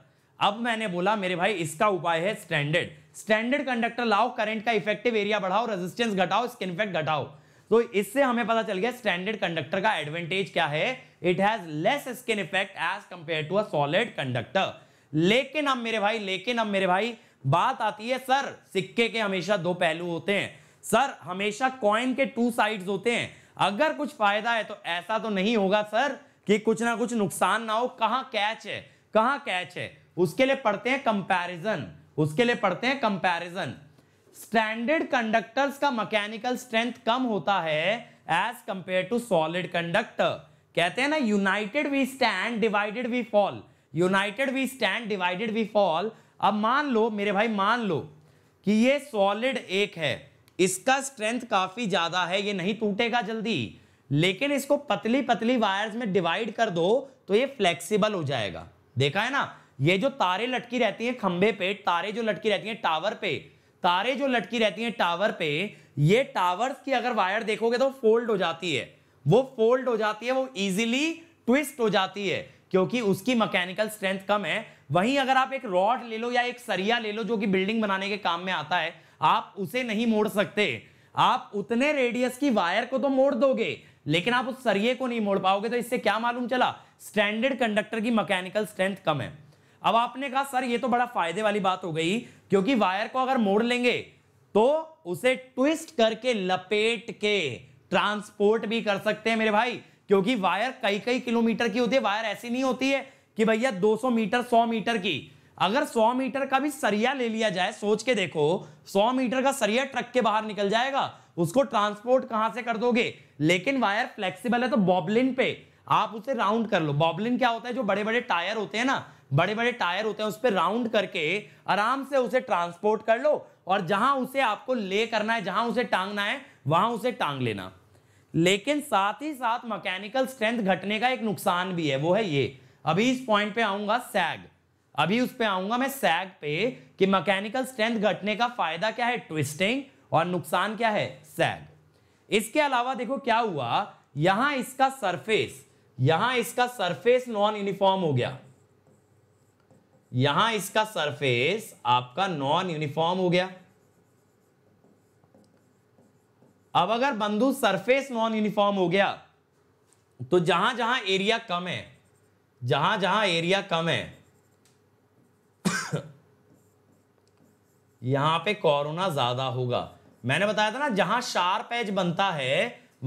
अब मैंने बोला मेरे भाई इसका उपाय है स्टैंडर्ड स्टैंडर्ड कंडक्टर लाओ करेंट का इफेक्टिव एरिया बढ़ाओ रेजिस्टेंस घटाओ स्किन इफेक्ट घटाओ तो इससे हमें पता चल गया स्टैंडर्ड कंडक्टर का एडवांटेज क्या है it has less skin effect as compared to a solid conductor लेकिन अब मेरे भाई लेकिन अब मेरे भाई बात आती है सर सिक्के के हमेशा दो पहलू होते हैं सर हमेशा कॉइन के टू साइड्स होते हैं अगर कुछ फायदा है तो ऐसा तो नहीं होगा सर कि कुछ ना कुछ नुकसान ना हो कहा कैच है कहां कैच है उसके लिए पढ़ते हैं कंपैरिजन उसके लिए पढ़ते हैं कंपैरिजन स्टैंडर्ड कंडक्टर्स का मैकेनिकल स्ट्रेंथ कम होता है as compared to solid conductor कहते हैं ना united we stand divided we fall united we stand divided we fall अब मान लो मेरे भाई मान लो कि ये सॉलिड एक है इसका स्ट्रेंथ काफी ज्यादा है ये नहीं टूटेगा जल्दी लेकिन इसको पतली पतली वायर्स में डिवाइड कर दो तो ये फ्लेक्सिबल हो जाएगा देखा है ना ये जो तारे लटकी रहती हैं खंबे पे तारे जो लटकी रहती हैं टावर पे तारे जो लटकी रहती हैं टावर पे ये टावर्स की अगर वायर देखोगे तो फोल्ड हो जाती है वो फोल्ड हो जाती है वो इजीली ट्विस्ट हो जाती है क्योंकि उसकी मैकेनिकल स्ट्रेंथ कम है वहीं अगर आप एक रॉड ले लो या एक सरिया ले लो जो कि बिल्डिंग बनाने के काम में आता है आप उसे नहीं मोड़ सकते आप उतने रेडियस की वायर को तो मोड़ दोगे लेकिन आप उस सरिये को नहीं मोड़ पाओगे तो इससे क्या मालूम चला स्टैंडर्ड कंडक्टर की मैकेनिकल स्ट्रेंथ कम है अब आपने कहा सर ये तो बड़ा फायदे वाली बात हो गई क्योंकि वायर को अगर मोड़ लेंगे तो उसे ट्विस्ट करके लपेट के ट्रांसपोर्ट भी कर सकते हैं मेरे भाई क्योंकि वायर कई कई किलोमीटर की होती है वायर ऐसी नहीं होती है कि भैया 200 मीटर 100 मीटर की अगर 100 मीटर का भी सरिया ले लिया जाए सोच के देखो 100 मीटर का सरिया ट्रक के बाहर निकल जाएगा उसको ट्रांसपोर्ट कहां से कर दोगे लेकिन वायर फ्लेक्सिबल है तो बॉबलिन पे आप उसे राउंड कर लो बॉबलिन क्या होता है जो बड़े बड़े टायर होते हैं ना बड़े बड़े टायर होते हैं उस पर राउंड करके आराम से उसे ट्रांसपोर्ट कर लो और जहां उसे आपको ले करना है जहां उसे टांगना है वहां उसे टांग लेना लेकिन साथ ही साथ मैकेनिकल स्ट्रेंथ घटने का एक नुकसान भी है वो है ये अभी इस पॉइंट पे आऊंगा सैग अभी उस पर आऊंगा मैं सैग पे कि मैकेनिकल स्ट्रेंथ घटने का फायदा क्या है ट्विस्टिंग और नुकसान क्या है सैग इसके अलावा देखो क्या हुआ यहां इसका सरफेस यहां इसका सरफेस नॉन यूनिफॉर्म हो गया यहां इसका सरफेस आपका नॉन यूनिफॉर्म हो गया अब अगर बंधु सरफेस नॉन यूनिफॉर्म हो गया तो जहां जहां एरिया कम है जहां जहां एरिया कम है यहां पे कोरोना ज्यादा होगा मैंने बताया था ना जहां शार्प एज बनता है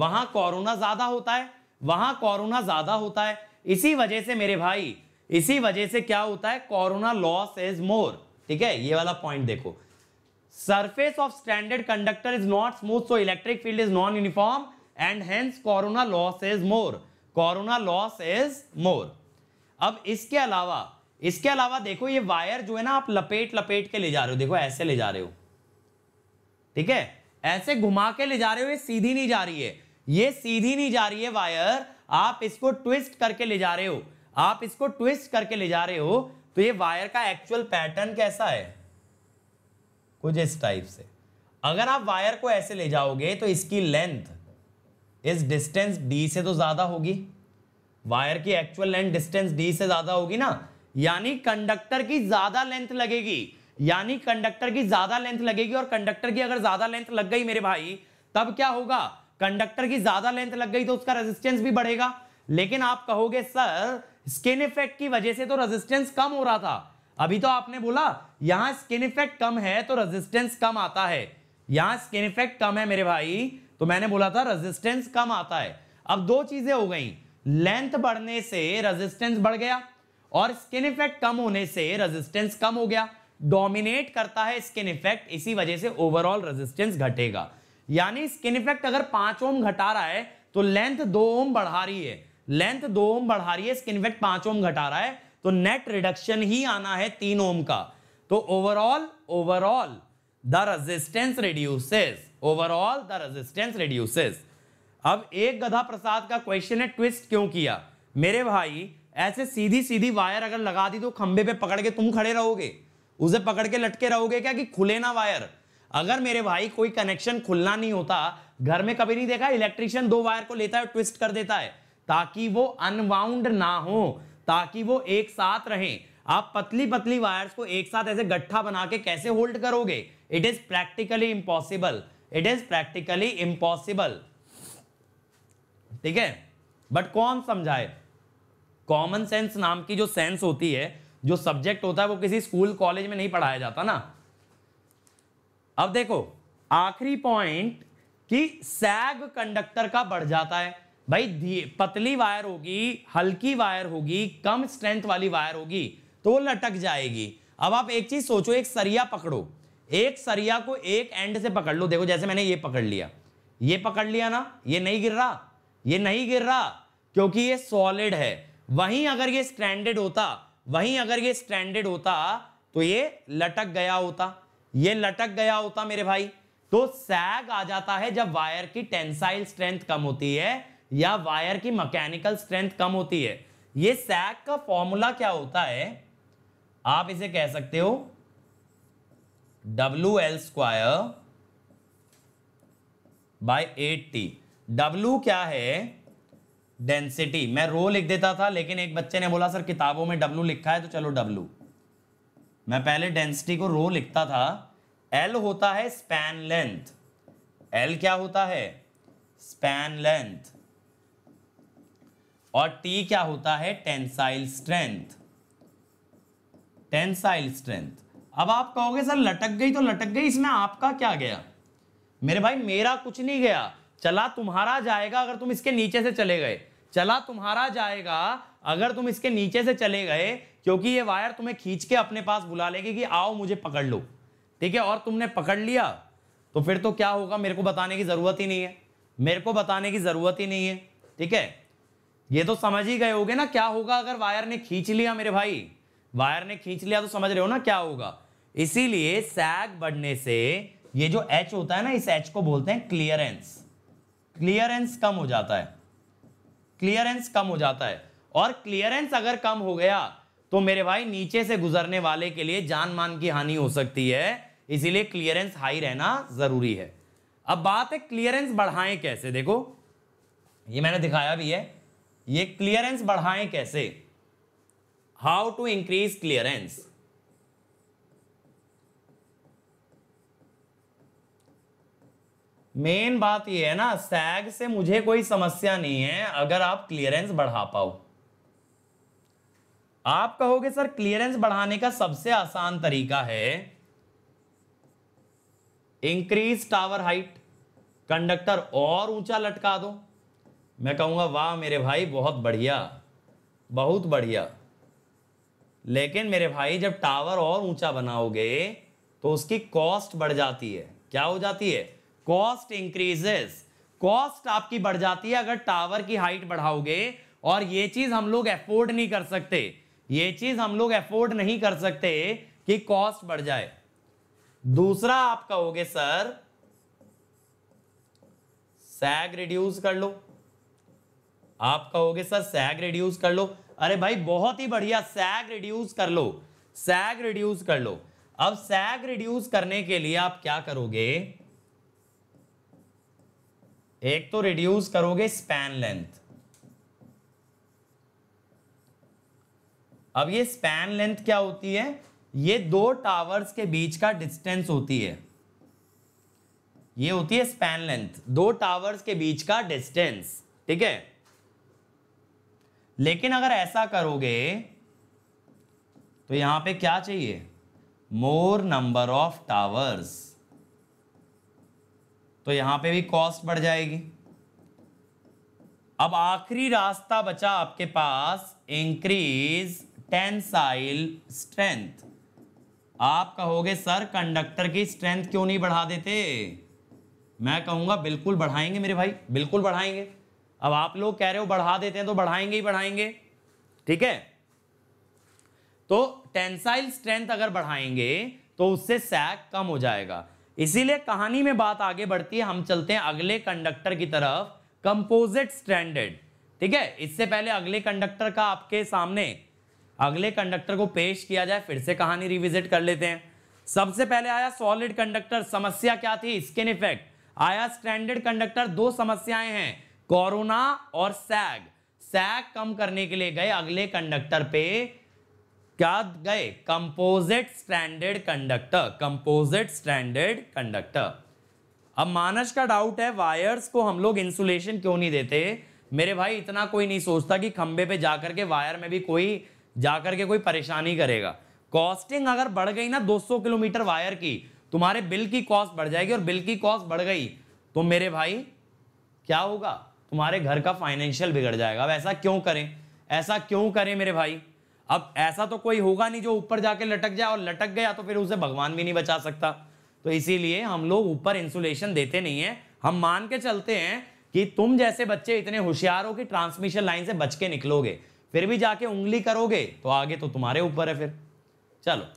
वहां कोरोना ज्यादा होता है वहां कोरोना ज्यादा होता है इसी वजह से मेरे भाई इसी वजह से क्या होता है कोरोना लॉस इज मोर ठीक है ये वाला पॉइंट देखो surface of standard conductor is not smooth so electric field is non uniform and hence corona loss is more corona loss is more अब इसके अलावा इसके अलावा देखो ये वायर जो है ना आप लपेट लपेट के ले जा रहे हो देखो ऐसे ले जा रहे हो ठीक है ऐसे घुमा के ले जा रहे हो ये सीधी नहीं जा रही है ये सीधी नहीं जा रही है वायर आप इसको ट्विस्ट करके ले जा रहे हो आप इसको ट्विस्ट करके ले जा रहे हो तो ये वायर का एक्चुअल पैटर्न कैसा है कुछ इस टाइप से अगर आप वायर को ऐसे ले जाओगे तो इसकी लेंथ इस डिस्टेंस डी से तो ज़्यादा होगी वायर की एक्चुअल लेंथ डिस्टेंस डी से ज़्यादा होगी ना यानी कंडक्टर की ज़्यादा लेंथ लगेगी यानी कंडक्टर की ज़्यादा लेंथ लगेगी और कंडक्टर की अगर ज़्यादा लेंथ लग गई मेरे भाई तब क्या होगा कंडक्टर की ज़्यादा लेंथ लग गई तो उसका रेजिस्टेंस भी बढ़ेगा लेकिन आप कहोगे सर स्किन इफेक्ट की वजह से तो रेजिस्टेंस कम हो रहा था अभी तो आपने बोला यहां स्किन इफेक्ट कम है तो रेजिस्टेंस कम आता है यहां स्किन इफेक्ट कम है मेरे भाई तो मैंने बोला था रेजिस्टेंस कम आता है अब दो चीजें हो गई लेंथ बढ़ने से रेजिस्टेंस बढ़ गया और स्किन इफेक्ट कम होने से रेजिस्टेंस कम हो गया डोमिनेट करता है स्किन इफेक्ट इसी वजह से ओवरऑल रेजिस्टेंस घटेगा यानी स्किन इफेक्ट अगर पांच ओम घटा रहा है तो लेंथ दो ओम बढ़ा रही है लेंथ दो ओम बढ़ा रही है स्किन इफेक्ट पांच ओम घटा रहा है तो नेट रिडक्शन ही आना है तीन ओम का तो overall overall the resistance reduces overall the resistance reduces अब एक गधा प्रसाद का क्वेश्चन है ट्विस्ट क्यों किया मेरे भाई ऐसे सीधी सीधी वायर अगर लगा दी तो खंबे पे पकड़ के तुम खड़े रहोगे उसे पकड़ के लटके रहोगे क्या कि खुले ना वायर अगर मेरे भाई कोई कनेक्शन खुलना नहीं होता घर में कभी नहीं देखा इलेक्ट्रिशियन दो वायर को लेता है ट्विस्ट कर देता है ताकि वो अनवाउंड ना हो ताकि वो एक साथ रहें आप पतली पतली वायर्स को एक साथ ऐसे गट्ठा बना के कैसे होल्ड करोगे it is practically impossible it is practically impossible ठीक है बट कौन समझाए कॉमन सेंस नाम की जो सेंस होती है जो सब्जेक्ट होता है वो किसी स्कूल कॉलेज में नहीं पढ़ाया जाता ना अब देखो आखिरी पॉइंट कि सैग कंडक्टर का बढ़ जाता है भाई पतली वायर होगी हल्की वायर होगी कम स्ट्रेंथ वाली वायर होगी तो वो लटक जाएगी अब आप एक चीज सोचो एक सरिया पकड़ो एक सरिया को एक एंड से पकड़ लो देखो जैसे मैंने ये पकड़ लिया ये पकड़ लिया ना ये नहीं गिर रहा ये नहीं गिर रहा क्योंकि ये सॉलिड है वहीं अगर ये स्ट्रैंडेड होता वहीं अगर ये स्ट्रैंडेड होता तो ये लटक गया होता ये लटक गया होता मेरे भाई तो सैग आ जाता है जब वायर की टेंसाइल स्ट्रेंथ कम होती है या वायर की मैकेनिकल स्ट्रेंथ कम होती है ये सैग का फॉर्मूला क्या होता है आप इसे कह सकते हो W L square by eight T W क्या है डेंसिटी मैं रो लिख देता था लेकिन एक बच्चे ने बोला सर किताबों में डब्ल्यू लिखा है तो चलो डब्ल्यू मैं पहले डेंसिटी को रो लिखता था एल होता है स्पैन लेंथ एल क्या होता है स्पैन लेंथ और टी क्या होता है टेंसाइल स्ट्रेंथ टेंसाइल स्ट्रेंथ अब आप कहोगे सर लटक गई तो लटक गई इसमें आपका क्या गया मेरे भाई मेरा कुछ नहीं गया चला तुम्हारा जाएगा अगर तुम इसके नीचे से चले गए चला तुम्हारा जाएगा अगर तुम इसके नीचे से चले गए क्योंकि ये वायर तुम्हें खींच के अपने पास बुला लेगी कि आओ मुझे पकड़ लो ठीक है और तुमने पकड़ लिया तो फिर तो क्या होगा मेरे को बताने की ज़रूरत ही नहीं है मेरे को बताने की ज़रूरत ही नहीं है ठीक है ये तो समझ ही गए होगे ना क्या होगा अगर वायर ने खींच लिया मेरे भाई वायर ने खींच लिया तो समझ रहे हो ना क्या होगा इसीलिए सैग बढ़ने से ये जो एच होता है ना इस एच को बोलते हैं क्लियरेंस क्लियरेंस कम हो जाता है क्लियरेंस कम हो जाता है और क्लियरेंस अगर कम हो गया तो मेरे भाई नीचे से गुजरने वाले के लिए जान मान की हानि हो सकती है इसीलिए क्लियरेंस हाई रहना जरूरी है अब बात है क्लियरेंस बढ़ाएं कैसे देखो ये मैंने दिखाया भी है ये क्लियरेंस बढ़ाएं कैसे how to increase clearance main बात यह है ना सैग से मुझे कोई समस्या नहीं है अगर आप क्लियरेंस बढ़ा पाओ आप कहोगे सर क्लियरेंस बढ़ाने का सबसे आसान तरीका है इंक्रीज टावर हाइट कंडक्टर और ऊंचा लटका दो मैं कहूंगा वाह मेरे भाई बहुत बढ़िया बहुत बढ़िया लेकिन मेरे भाई जब टावर और ऊंचा बनाओगे तो उसकी कॉस्ट बढ़ जाती है क्या हो जाती है कॉस्ट इंक्रीजेस कॉस्ट आपकी बढ़ जाती है अगर टावर की हाइट बढ़ाओगे और ये चीज हम लोग एफोर्ड नहीं कर सकते ये चीज हम लोग एफोर्ड नहीं कर सकते कि कॉस्ट बढ़ जाए दूसरा आप कहोगे सर सैग रिड्यूस कर लो आप कहोगे सर सैग रिड्यूस कर लो अरे भाई बहुत ही बढ़िया सैग रिड्यूस कर लो सैग रिड्यूस कर लो अब सैग रिड्यूस करने के लिए आप क्या करोगे एक तो रिड्यूस करोगे स्पैन लेंथ अब ये स्पैन लेंथ क्या होती है ये दो टावर्स के बीच का डिस्टेंस होती है ये होती है स्पैन लेंथ दो टावर्स के बीच का डिस्टेंस ठीक है लेकिन अगर ऐसा करोगे तो यहां पे क्या चाहिए मोर नंबर ऑफ टावर्स तो यहां पे भी कॉस्ट बढ़ जाएगी अब आखिरी रास्ता बचा आपके पास इंक्रीज टेंसाइल स्ट्रेंथ आप कहोगे सर कंडक्टर की स्ट्रेंथ क्यों नहीं बढ़ा देते मैं कहूंगा बिल्कुल बढ़ाएंगे मेरे भाई बिल्कुल बढ़ाएंगे अब आप लोग कह रहे हो बढ़ा देते हैं तो बढ़ाएंगे ही बढ़ाएंगे ठीक है तो टेंसाइल स्ट्रेंथ अगर बढ़ाएंगे तो उससे सैक कम हो जाएगा इसीलिए कहानी में बात आगे बढ़ती है हम चलते हैं अगले कंडक्टर की तरफ कंपोजिट स्ट्रैंडेड ठीक है इससे पहले अगले कंडक्टर का आपके सामने अगले कंडक्टर को पेश किया जाए फिर से कहानी रिविजिट कर लेते हैं सबसे पहले आया सॉलिड कंडक्टर समस्या क्या थी स्किन इफेक्ट आया स्ट्रैंडेड कंडक्टर दो समस्याएं हैं कोरोना और सैग सैग कम करने के लिए गए अगले कंडक्टर पे क्या गए composite standard conductor composite standard conductor अब मानस का डाउट है वायर्स को हम लोग इंसुलेशन क्यों नहीं देते मेरे भाई इतना कोई नहीं सोचता कि खंबे पे जाकर के वायर में भी कोई जाकर के कोई परेशानी करेगा कॉस्टिंग अगर बढ़ गई ना 200 किलोमीटर वायर की तुम्हारे बिल की कॉस्ट बढ़ जाएगी और बिल की कॉस्ट बढ़ गई तो मेरे भाई क्या होगा तुम्हारे घर का फाइनेंशियल बिगड़ जाएगा अब ऐसा क्यों करें ऐसा क्यों करें मेरे भाई अब ऐसा तो कोई होगा नहीं जो ऊपर जाके लटक जाए और लटक गया तो फिर उसे भगवान भी नहीं बचा सकता तो इसीलिए हम लोग ऊपर इंसुलेशन देते नहीं है हम मान के चलते हैं कि तुम जैसे बच्चे इतने होशियार हो कि ट्रांसमिशन लाइन से बच के निकलोगे फिर भी जाके उंगली करोगे तो आगे तो तुम्हारे ऊपर है फिर चलो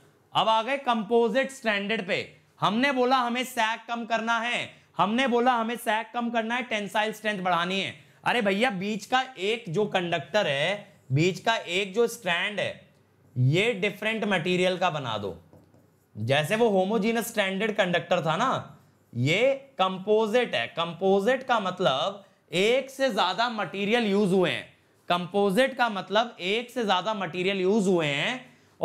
अब आ गए कंपोजिट स्टैंडर्ड पे हमने बोला हमें सैक कम करना है हमने बोला हमें सैक कम करना है टेंसाइल स्ट्रेंथ बढ़ानी है अरे भैया बीच का एक जो कंडक्टर है बीच का एक जो स्ट्रैंड है ये डिफरेंट मटेरियल का बना दो जैसे वो होमोजीनस स्टैंडर्ड कंडक्टर था ना ये कंपोजिट है कंपोजिट का मतलब एक से ज्यादा मटेरियल यूज हुए हैं कंपोजिट का मतलब एक से ज्यादा मटेरियल यूज हुए हैं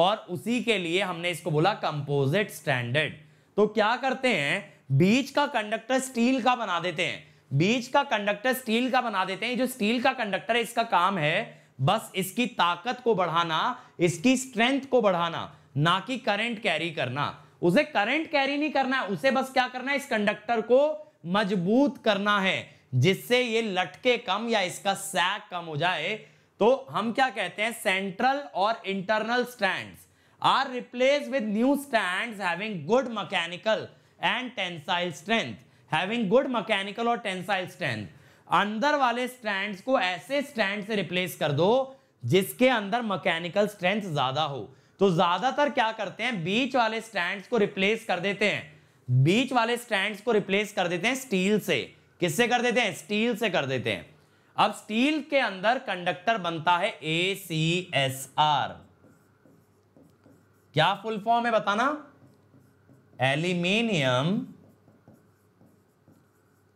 और उसी के लिए हमने इसको बोला कंपोजिट स्टैंडर्ड तो क्या करते हैं बीच का कंडक्टर स्टील का बना देते हैं बीच का कंडक्टर स्टील का बना देते हैं जो स्टील का कंडक्टर है इसका काम है बस इसकी ताकत को बढ़ाना इसकी स्ट्रेंथ को बढ़ाना ना कि करंट कैरी करना उसे करंट कैरी नहीं करना है उसे बस क्या करना है इस कंडक्टर को मजबूत करना है जिससे ये लटके कम या इसका सैक कम हो जाए तो हम क्या कहते हैं सेंट्रल और internal stand are replace with new stand good mechanical and tensile strength having good mechanical और टेंसाइल स्ट्रेंथ अंदर वाले स्टैंड को ऐसे स्टैंड से रिप्लेस कर दो जिसके अंदर मकैनिकल स्ट्रेंथ ज्यादा हो तो ज्यादातर क्या करते हैं बीच वाले स्टैंड को रिप्लेस कर देते हैं बीच वाले स्टैंड को रिप्लेस कर देते हैं स्टील से किससे कर देते हैं स्टील से कर देते हैं अब स्टील के अंदर कंडक्टर बनता है ए सी एस आर क्या फुल फॉर्म है बताना एल्यूमिनियम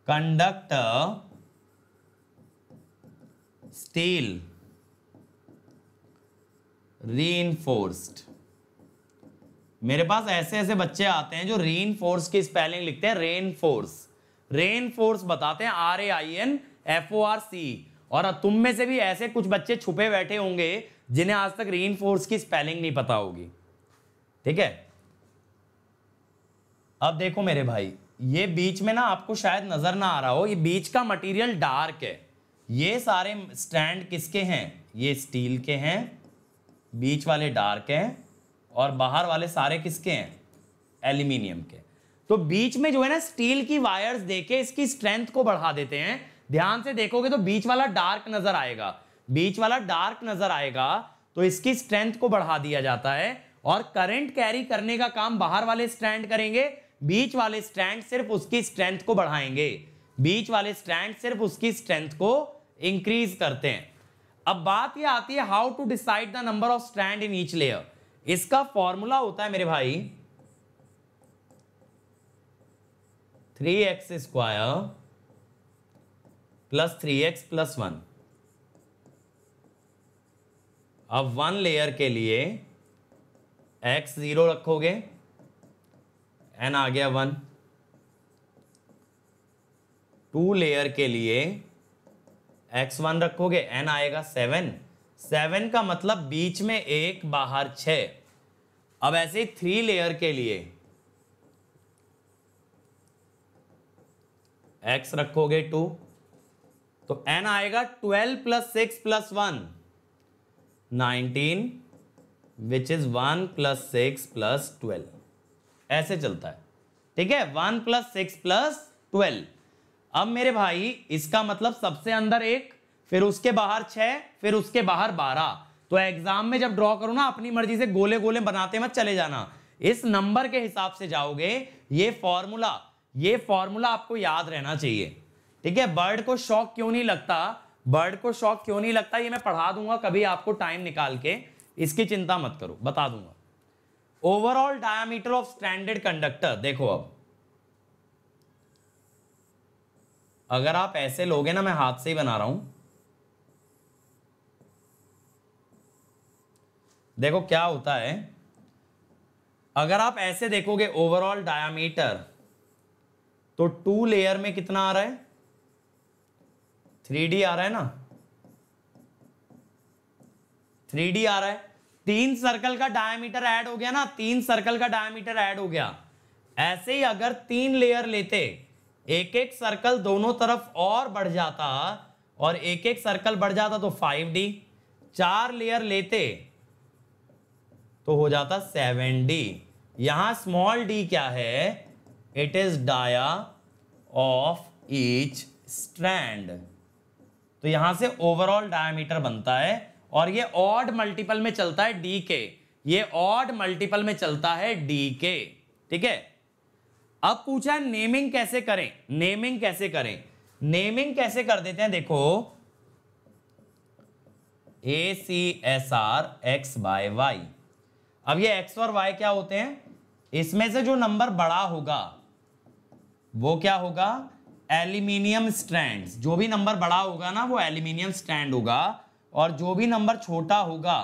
कंडक्टर स्टील रीइंफोर्स्ड मेरे पास ऐसे ऐसे बच्चे आते हैं जो रीइंफोर्स की स्पेलिंग लिखते हैं रेनफोर्स रेनफोर्स बताते हैं R A I N F O R C और तुम में से भी ऐसे कुछ बच्चे छुपे बैठे होंगे जिन्हें आज तक रीइंफोर्स की स्पेलिंग नहीं पता होगी ठीक है अब देखो मेरे भाई ये बीच में ना आपको शायद नज़र ना आ रहा हो ये बीच का मटेरियल डार्क है ये सारे स्टैंड किसके हैं ये स्टील के हैं बीच वाले डार्क हैं और बाहर वाले सारे किसके हैं एल्यूमिनियम के तो बीच में जो है ना स्टील की वायर्स देके इसकी स्ट्रेंथ को बढ़ा देते हैं ध्यान से देखोगे तो बीच वाला डार्क नजर आएगा बीच वाला डार्क नजर आएगा तो इसकी स्ट्रेंथ को बढ़ा दिया जाता है और करंट कैरी करने का काम बाहर वाले स्टैंड करेंगे बीच वाले स्ट्रैंड सिर्फ उसकी स्ट्रेंथ को बढ़ाएंगे बीच वाले स्ट्रैंड सिर्फ उसकी स्ट्रेंथ को इंक्रीज करते हैं अब बात ये आती है how to decide the number of strand in each layer इसका फॉर्मूला होता है मेरे भाई three X square plus three X plus one अब वन लेयर के लिए एक्स जीरो रखोगे एन आ गया वन टू लेयर के लिए एक्स वन रखोगे एन आएगा सेवन सेवन का मतलब बीच में एक बाहर छ अब ऐसे ही थ्री लेयर के लिए एक्स रखोगे टू तो एन आएगा twelve plus six plus one nineteen which is one plus six plus twelve ऐसे चलता है ठीक है one plus six plus twelve अब मेरे भाई इसका मतलब सबसे अंदर एक फिर उसके बाहर छह फिर उसके बाहर बारह तो एग्जाम में जब ड्रॉ करो ना अपनी मर्जी से गोले गोले बनाते मत चले जाना इस नंबर के हिसाब से जाओगे ये फॉर्मूला ये फॉर्मूला आपको याद रहना चाहिए ठीक है बर्ड को शौक क्यों नहीं लगता बर्ड को शौक क्यों नहीं लगता ये मैं पढ़ा दूंगा कभी आपको टाइम निकाल के इसकी चिंता मत करो बता दूंगा overall diameter of standard conductor देखो अब अगर आप ऐसे लोगे ना मैं हाथ से ही बना रहा हूं देखो क्या होता है अगर आप ऐसे देखोगे ओवरऑल डायमीटर तो टू लेयर में कितना आ रहा है थ्री डी आ रहा है ना थ्री डी आ रहा है तीन सर्कल का डायमीटर ऐड हो गया ना तीन सर्कल का डायमीटर ऐड हो गया ऐसे ही अगर तीन लेयर लेते एक एक सर्कल दोनों तरफ और बढ़ जाता और एक एक सर्कल बढ़ जाता तो फाइव डी चार लेयर लेते तो हो जाता सेवन डी यहां स्मॉल डी क्या है it is dia of each strand तो यहां से ओवरऑल डायमीटर बनता है और ये ऑड मल्टीपल में चलता है डी के ये ऑड मल्टीपल में चलता है डी के ठीक है अब पूछा है नेमिंग कैसे करें नेमिंग कैसे करें नेमिंग कैसे कर देते हैं देखो A C S R X by Y अब ये एक्स और वाई क्या होते हैं इसमें से जो नंबर बड़ा होगा वो क्या होगा एल्यूमिनियम स्टैंड जो भी नंबर बड़ा होगा ना वो एल्यूमिनियम स्टैंड होगा और जो भी नंबर छोटा होगा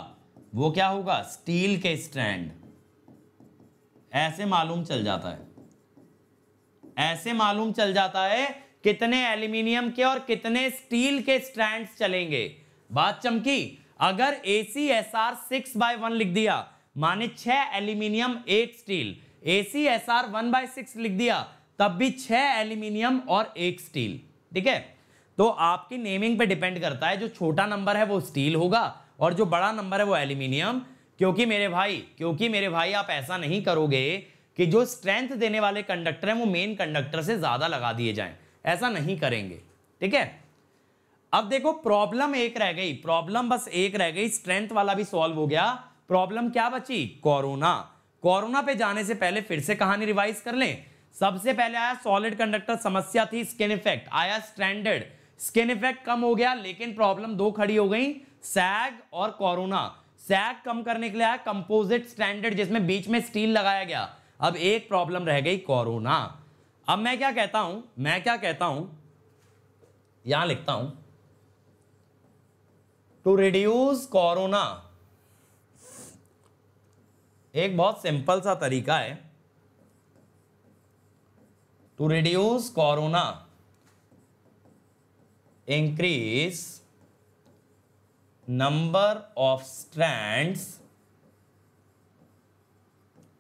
वो क्या होगा स्टील के स्ट्रैंड ऐसे मालूम चल जाता है ऐसे मालूम चल जाता है कितने एल्यूमिनियम के और कितने स्टील के स्ट्रैंड चलेंगे बात चमकी अगर A C S R six by one लिख दिया माने छह एल्यूमिनियम एक steel A C S R one by six लिख दिया तब भी छह एल्यूमिनियम और एक स्टील ठीक है तो आपकी नेमिंग पे डिपेंड करता है जो छोटा नंबर है वो स्टील होगा और जो बड़ा नंबर है वो एल्यूमिनियम क्योंकि मेरे भाई क्योंकि मेरे भाई आप ऐसा नहीं करोगे कि जो स्ट्रेंथ देने वाले कंडक्टर हैं वो मेन कंडक्टर से ज़्यादा लगा दिए जाए ऐसा नहीं करेंगे ठीक है अब देखो प्रॉब्लम एक रह गई प्रॉब्लम बस एक रह गई स्ट्रेंथ वाला भी सॉल्व हो गया प्रॉब्लम क्या बची कोरोना कोरोना पे जाने से पहले फिर से कहानी रिवाइज कर लें सबसे पहले आया सॉलिड कंडक्टर समस्या थी स्किन इफेक्ट आया स्टैंडर्ड स्किन इफेक्ट कम हो गया लेकिन प्रॉब्लम दो खड़ी हो गई सैग और कोरोना सैग कम करने के लिए आया कंपोजिट स्टैंडर्ड जिसमें बीच में स्टील लगाया गया अब एक प्रॉब्लम रह गई कोरोना अब मैं क्या कहता हूं मैं क्या कहता हूं यहां लिखता हूं टू रिड्यूस कोरोना एक बहुत सिंपल सा तरीका है to reduce corona increase number of strands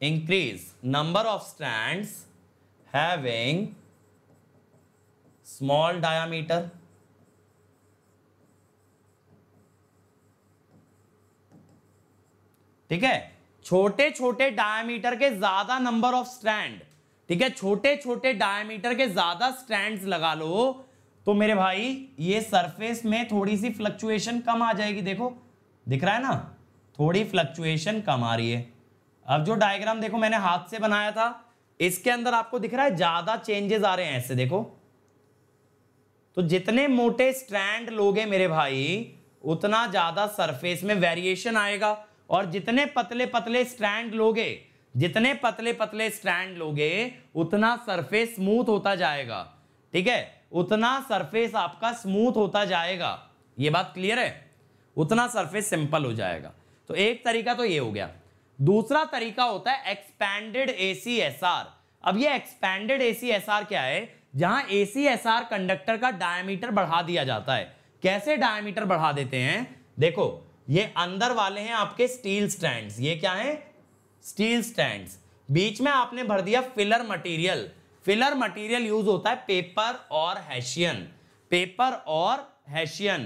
increase number of strands having small diameter ठीक है छोटे छोटे डायमीटर के ज्यादा नंबर ऑफ स्ट्रैंड ठीक है छोटे छोटे डायमीटर के ज्यादा स्ट्रैंड्स लगा लो तो मेरे भाई ये सरफेस में थोड़ी सी फ्लक्चुएशन कम आ जाएगी देखो दिख रहा है ना थोड़ी फ्लक्चुएशन कम आ रही है अब जो डायग्राम देखो मैंने हाथ से बनाया था इसके अंदर आपको दिख रहा है ज़्यादा चेंजेस आ रहे हैं ऐसे देखो तो जितने मोटे स्ट्रैंड लोगे मेरे भाई उतना ज़्यादा सरफेस में वेरिएशन आएगा और जितने पतले पतले स्ट्रैंड लोगे जितने पतले पतले स्ट्रैंड लोगे उतना सरफेस स्मूथ होता जाएगा ठीक है उतना सरफेस आपका स्मूथ होता जाएगा ये बात क्लियर है उतना सरफेस सिंपल हो जाएगा तो एक तरीका तो ये हो गया दूसरा तरीका होता है expanded A C S R अब ये expanded A C S R क्या है जहां A C S R conductor का डायमीटर बढ़ा दिया जाता है कैसे डायमीटर बढ़ा देते हैं देखो ये अंदर वाले हैं आपके स्टील स्टैंड्स ये क्या है स्टील स्टैंड्स बीच में आपने भर दिया filler material filler material use होता है पेपर और हैशियन पेपर और हैशियन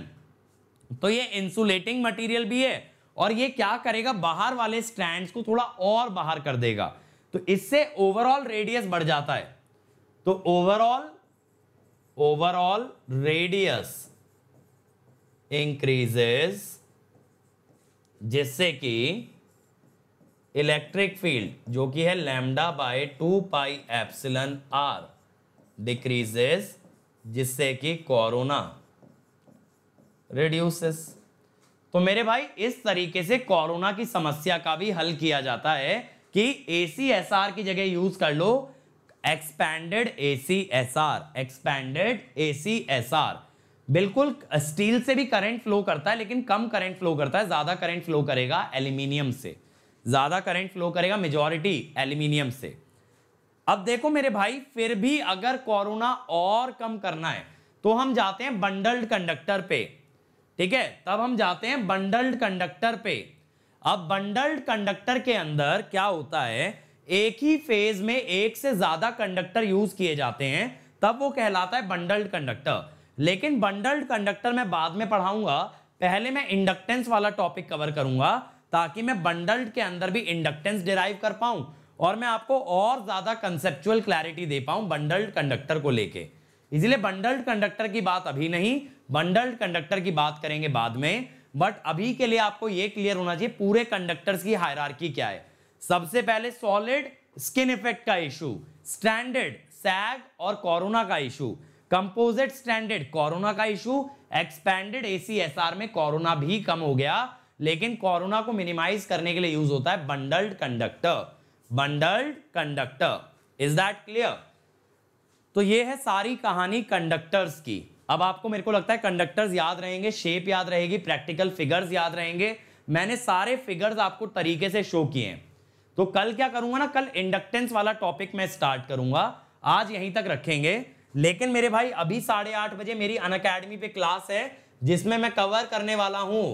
तो ये इंसुलेटिंग मटेरियल भी है और ये क्या करेगा बाहर वाले स्ट्रैंड्स को थोड़ा और बाहर कर देगा तो इससे ओवरऑल रेडियस बढ़ जाता है तो ओवरऑल ओवरऑल रेडियस इंक्रीजेस जिससे कि इलेक्ट्रिक फील्ड जो कि है lambda by two pi epsilon R decreases जिससे कि कोरोना रिड्यूसेस तो मेरे भाई इस तरीके से कोरोना की समस्या का भी हल किया जाता है कि ए सी एस आर की जगह यूज कर लो expanded A C S R expanded A C S R बिल्कुल स्टील से भी करंट फ्लो करता है लेकिन कम करंट फ्लो करता है ज़्यादा करंट फ्लो करेगा एल्यूमिनियम से ज़्यादा करंट फ्लो करेगा मेजॉरिटी एल्यूमिनियम से अब देखो मेरे भाई फिर भी अगर कोरोना और कम करना है तो हम जाते हैं बंडल्ड कंडक्टर पे ठीक है तब हम जाते हैं बंडल्ड कंडक्टर पे अब बंडल्ड कंडक्टर के अंदर क्या होता है एक ही फेज में एक से ज्यादा कंडक्टर यूज किए जाते हैं तब वो कहलाता है बंडल्ड कंडक्टर लेकिन बंडल्ड कंडक्टर मैं बाद में पढ़ाऊंगा पहले मैं इंडक्टेंस वाला टॉपिक कवर करूंगा ताकि मैं बंडल्ड के अंदर भी इंडक्टेंस डिराइव कर पाऊं और मैं आपको और ज़्यादा कंसेप्चुअल क्लैरिटी दे पाऊं बंडल्ड कंडक्टर को लेके इसलिए बंडल्ड कंडक्टर की बात अभी नहीं बंडल्ड कंडक्टर की बात करेंगे बाद में बट अभी के लिए आपको ये क्लियर होना चाहिए पूरे कंडक्टर्स की हायरार्की क्या है सबसे पहले सॉलिड स्किन इफेक्ट का इशू स्टैंडर्ड सैग और कोरोना का इशू कंपोजिट स्टैंडर्ड कोरोना का इशू एक्सपैंडेड एसीएसआर में कोरोना भी कम हो गया लेकिन कोरोना को मिनिमाइज करने के लिए यूज होता है bundled conductor bundled conductor is that clear तो ये है सारी कहानी कंडक्टर्स की अब आपको मेरे को लगता है कंडक्टर्स याद रहेंगे शेप याद रहेगी प्रैक्टिकल फिगर्स याद रहेंगे मैंने सारे फिगर्स आपको तरीके से शो किए हैं तो कल क्या करूंगा ना कल इंडक्टेंस वाला टॉपिक मैं स्टार्ट करूंगा आज यहीं तक रखेंगे लेकिन मेरे भाई अभी साढ़े आठ बजे मेरी अन पे क्लास है जिसमें मैं कवर करने वाला हूं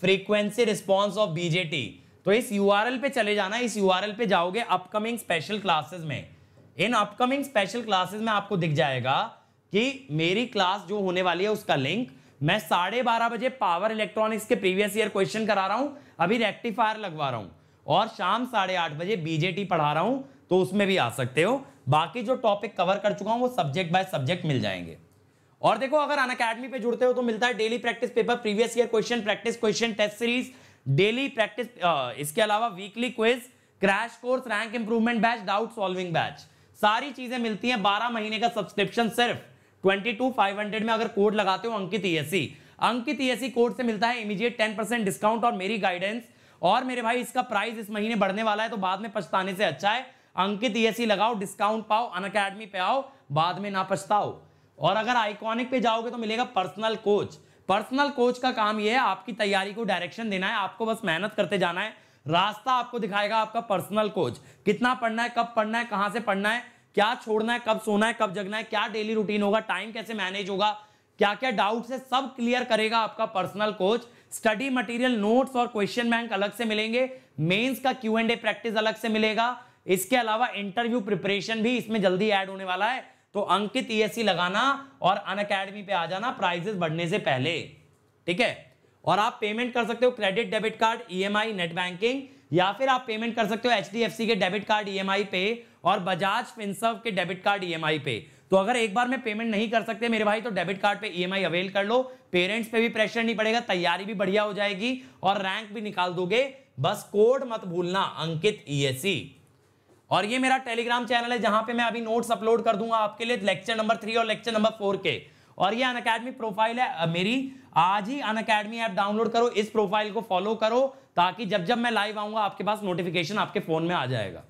फ्रीक्वेंसी रिस्पॉन्स ऑफ बीजेटी तो इस यू पे चले जाना इस यू पे जाओगे अपकमिंग स्पेशल क्लासेस में इन अपकमिंग स्पेशल क्लासेस में आपको दिख जाएगा कि मेरी क्लास जो होने वाली है उसका लिंक मैं साढ़े बारह बजे पावर इलेक्ट्रॉनिक्स के प्रीवियस ईयर क्वेश्चन करा रहा हूँ अभी रेक्टिफायर लगवा रहा हूँ और शाम साढ़े आठ बजे बीजेटी पढ़ा रहा हूँ तो उसमें भी आ सकते हो बाकी जो टॉपिक कवर कर चुका हूँ वो सब्जेक्ट बाय सब्जेक्ट मिल जाएंगे और देखो अगर अन अकेडमी पे जुड़ते हो तो मिलता है daily practice paper previous year question practice question test series daily practice इसके अलावा weekly quiz crash course rank improvement batch doubt solving batch सारी चीजें मिलती हैं बारह महीने का सब्सक्रिप्शन सिर्फ ट्वेंटी टू फाइव हंड्रेड में अगर कोड लगाते हो Ankit ESC e Ankit ESC e code से मिलता है इमीजिएट टेन परसेंट डिस्काउंट और मेरी गाइडेंस और मेरे भाई इसका प्राइस इस महीने बढ़ने वाला है तो बाद में पछताने से अच्छा है अंकित ईएससी e लगाओ डिस्काउंट पाओ अन अकेडमी पे आओ बाद में ना पछताओ और अगर आइकॉनिक पे जाओगे तो मिलेगा पर्सनल कोच पर्सनल कोच का काम यह है आपकी तैयारी को डायरेक्शन देना है आपको बस मेहनत करते जाना है रास्ता आपको दिखाएगा आपका पर्सनल कोच कितना पढ़ना है कब पढ़ना है कहां से पढ़ना है क्या छोड़ना है कब सोना है कब जगना है क्या डेली रूटीन होगा टाइम कैसे मैनेज होगा क्या क्या डाउट है सब क्लियर करेगा आपका personal coach study material notes और क्वेश्चन बैंक अलग से मिलेंगे मेंस का क्यू एंड ए प्रैक्टिस अलग से मिलेगा इसके अलावा इंटरव्यू प्रिपरेशन भी इसमें जल्दी ऐड होने वाला है तो अंकित ई e लगाना और अन अकेडमी पे आ जाना प्राइजेस बढ़ने से पहले ठीक है और आप पेमेंट कर सकते हो credit debit card e net banking या फिर आप पेमेंट कर सकते हो एच के डेबिट कार्ड ई पे और बजाज फिनसर्व के डेबिट कार्ड ई पे तो अगर एक बार में पेमेंट नहीं कर सकते मेरे भाई तो डेबिट कार्ड पे ई e अवेल कर लो पेरेंट्स पे भी प्रेशर नहीं पड़ेगा तैयारी भी बढ़िया हो जाएगी और रैंक भी निकाल दोगे बस कोड मत भूलना अंकित ई e और ये मेरा टेलीग्राम चैनल है जहां पे मैं अभी नोट्स अपलोड कर दूंगा आपके लिए लेक्चर नंबर थ्री और लेक्चर नंबर फोर के और ये अन अकेडमी प्रोफाइल है मेरी आज ही अन अकेडमी ऐप डाउनलोड करो इस प्रोफाइल को फॉलो करो ताकि जब जब मैं लाइव आऊंगा आपके पास नोटिफिकेशन आपके फोन में आ जाएगा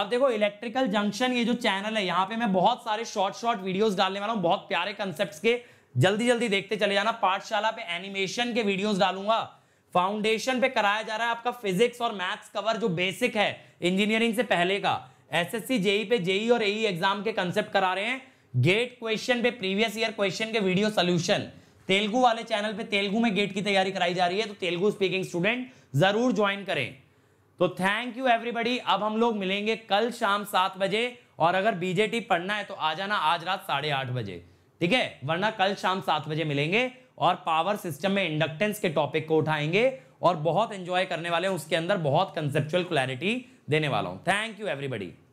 अब देखो इलेक्ट्रिकल जंक्शन ये जो चैनल है यहाँ पे मैं बहुत सारे शॉर्ट शॉर्ट वीडियोस डालने वाला हूँ बहुत प्यारे कंसेप्ट के जल्दी जल्दी देखते चले जाना पाठशाला पे एनिमेशन के वीडियोस डालूंगा फाउंडेशन पे कराया जा रहा है आपका फिजिक्स और मैथ्स कवर जो बेसिक है इंजीनियरिंग से पहले का एसएससी जेई e पे जेई e और एई एग्जाम e के कंसेप्ट करा रहे हैं गेट क्वेश्चन पे प्रीवियस ईयर क्वेश्चन के वीडियो सोल्यूशन तेलुगु वाले चैनल पे तेलुगु में गेट की तैयारी कराई जा रही है तो तेलुगु स्पीकिंग स्टूडेंट जरूर ज्वाइन करें तो थैंक यू एवरीबडी अब हम लोग मिलेंगे कल शाम सात बजे और अगर बीजेटी पढ़ना है तो आ जाना आज रात साढ़े आठ बजे ठीक है वरना कल शाम सात बजे मिलेंगे और पावर सिस्टम में इंडक्टेंस के टॉपिक को उठाएंगे और बहुत एंजॉय करने वाले हैं उसके अंदर बहुत कंसेप्चुअल क्लैरिटी देने वाला हूं थैंक यू एवरीबडी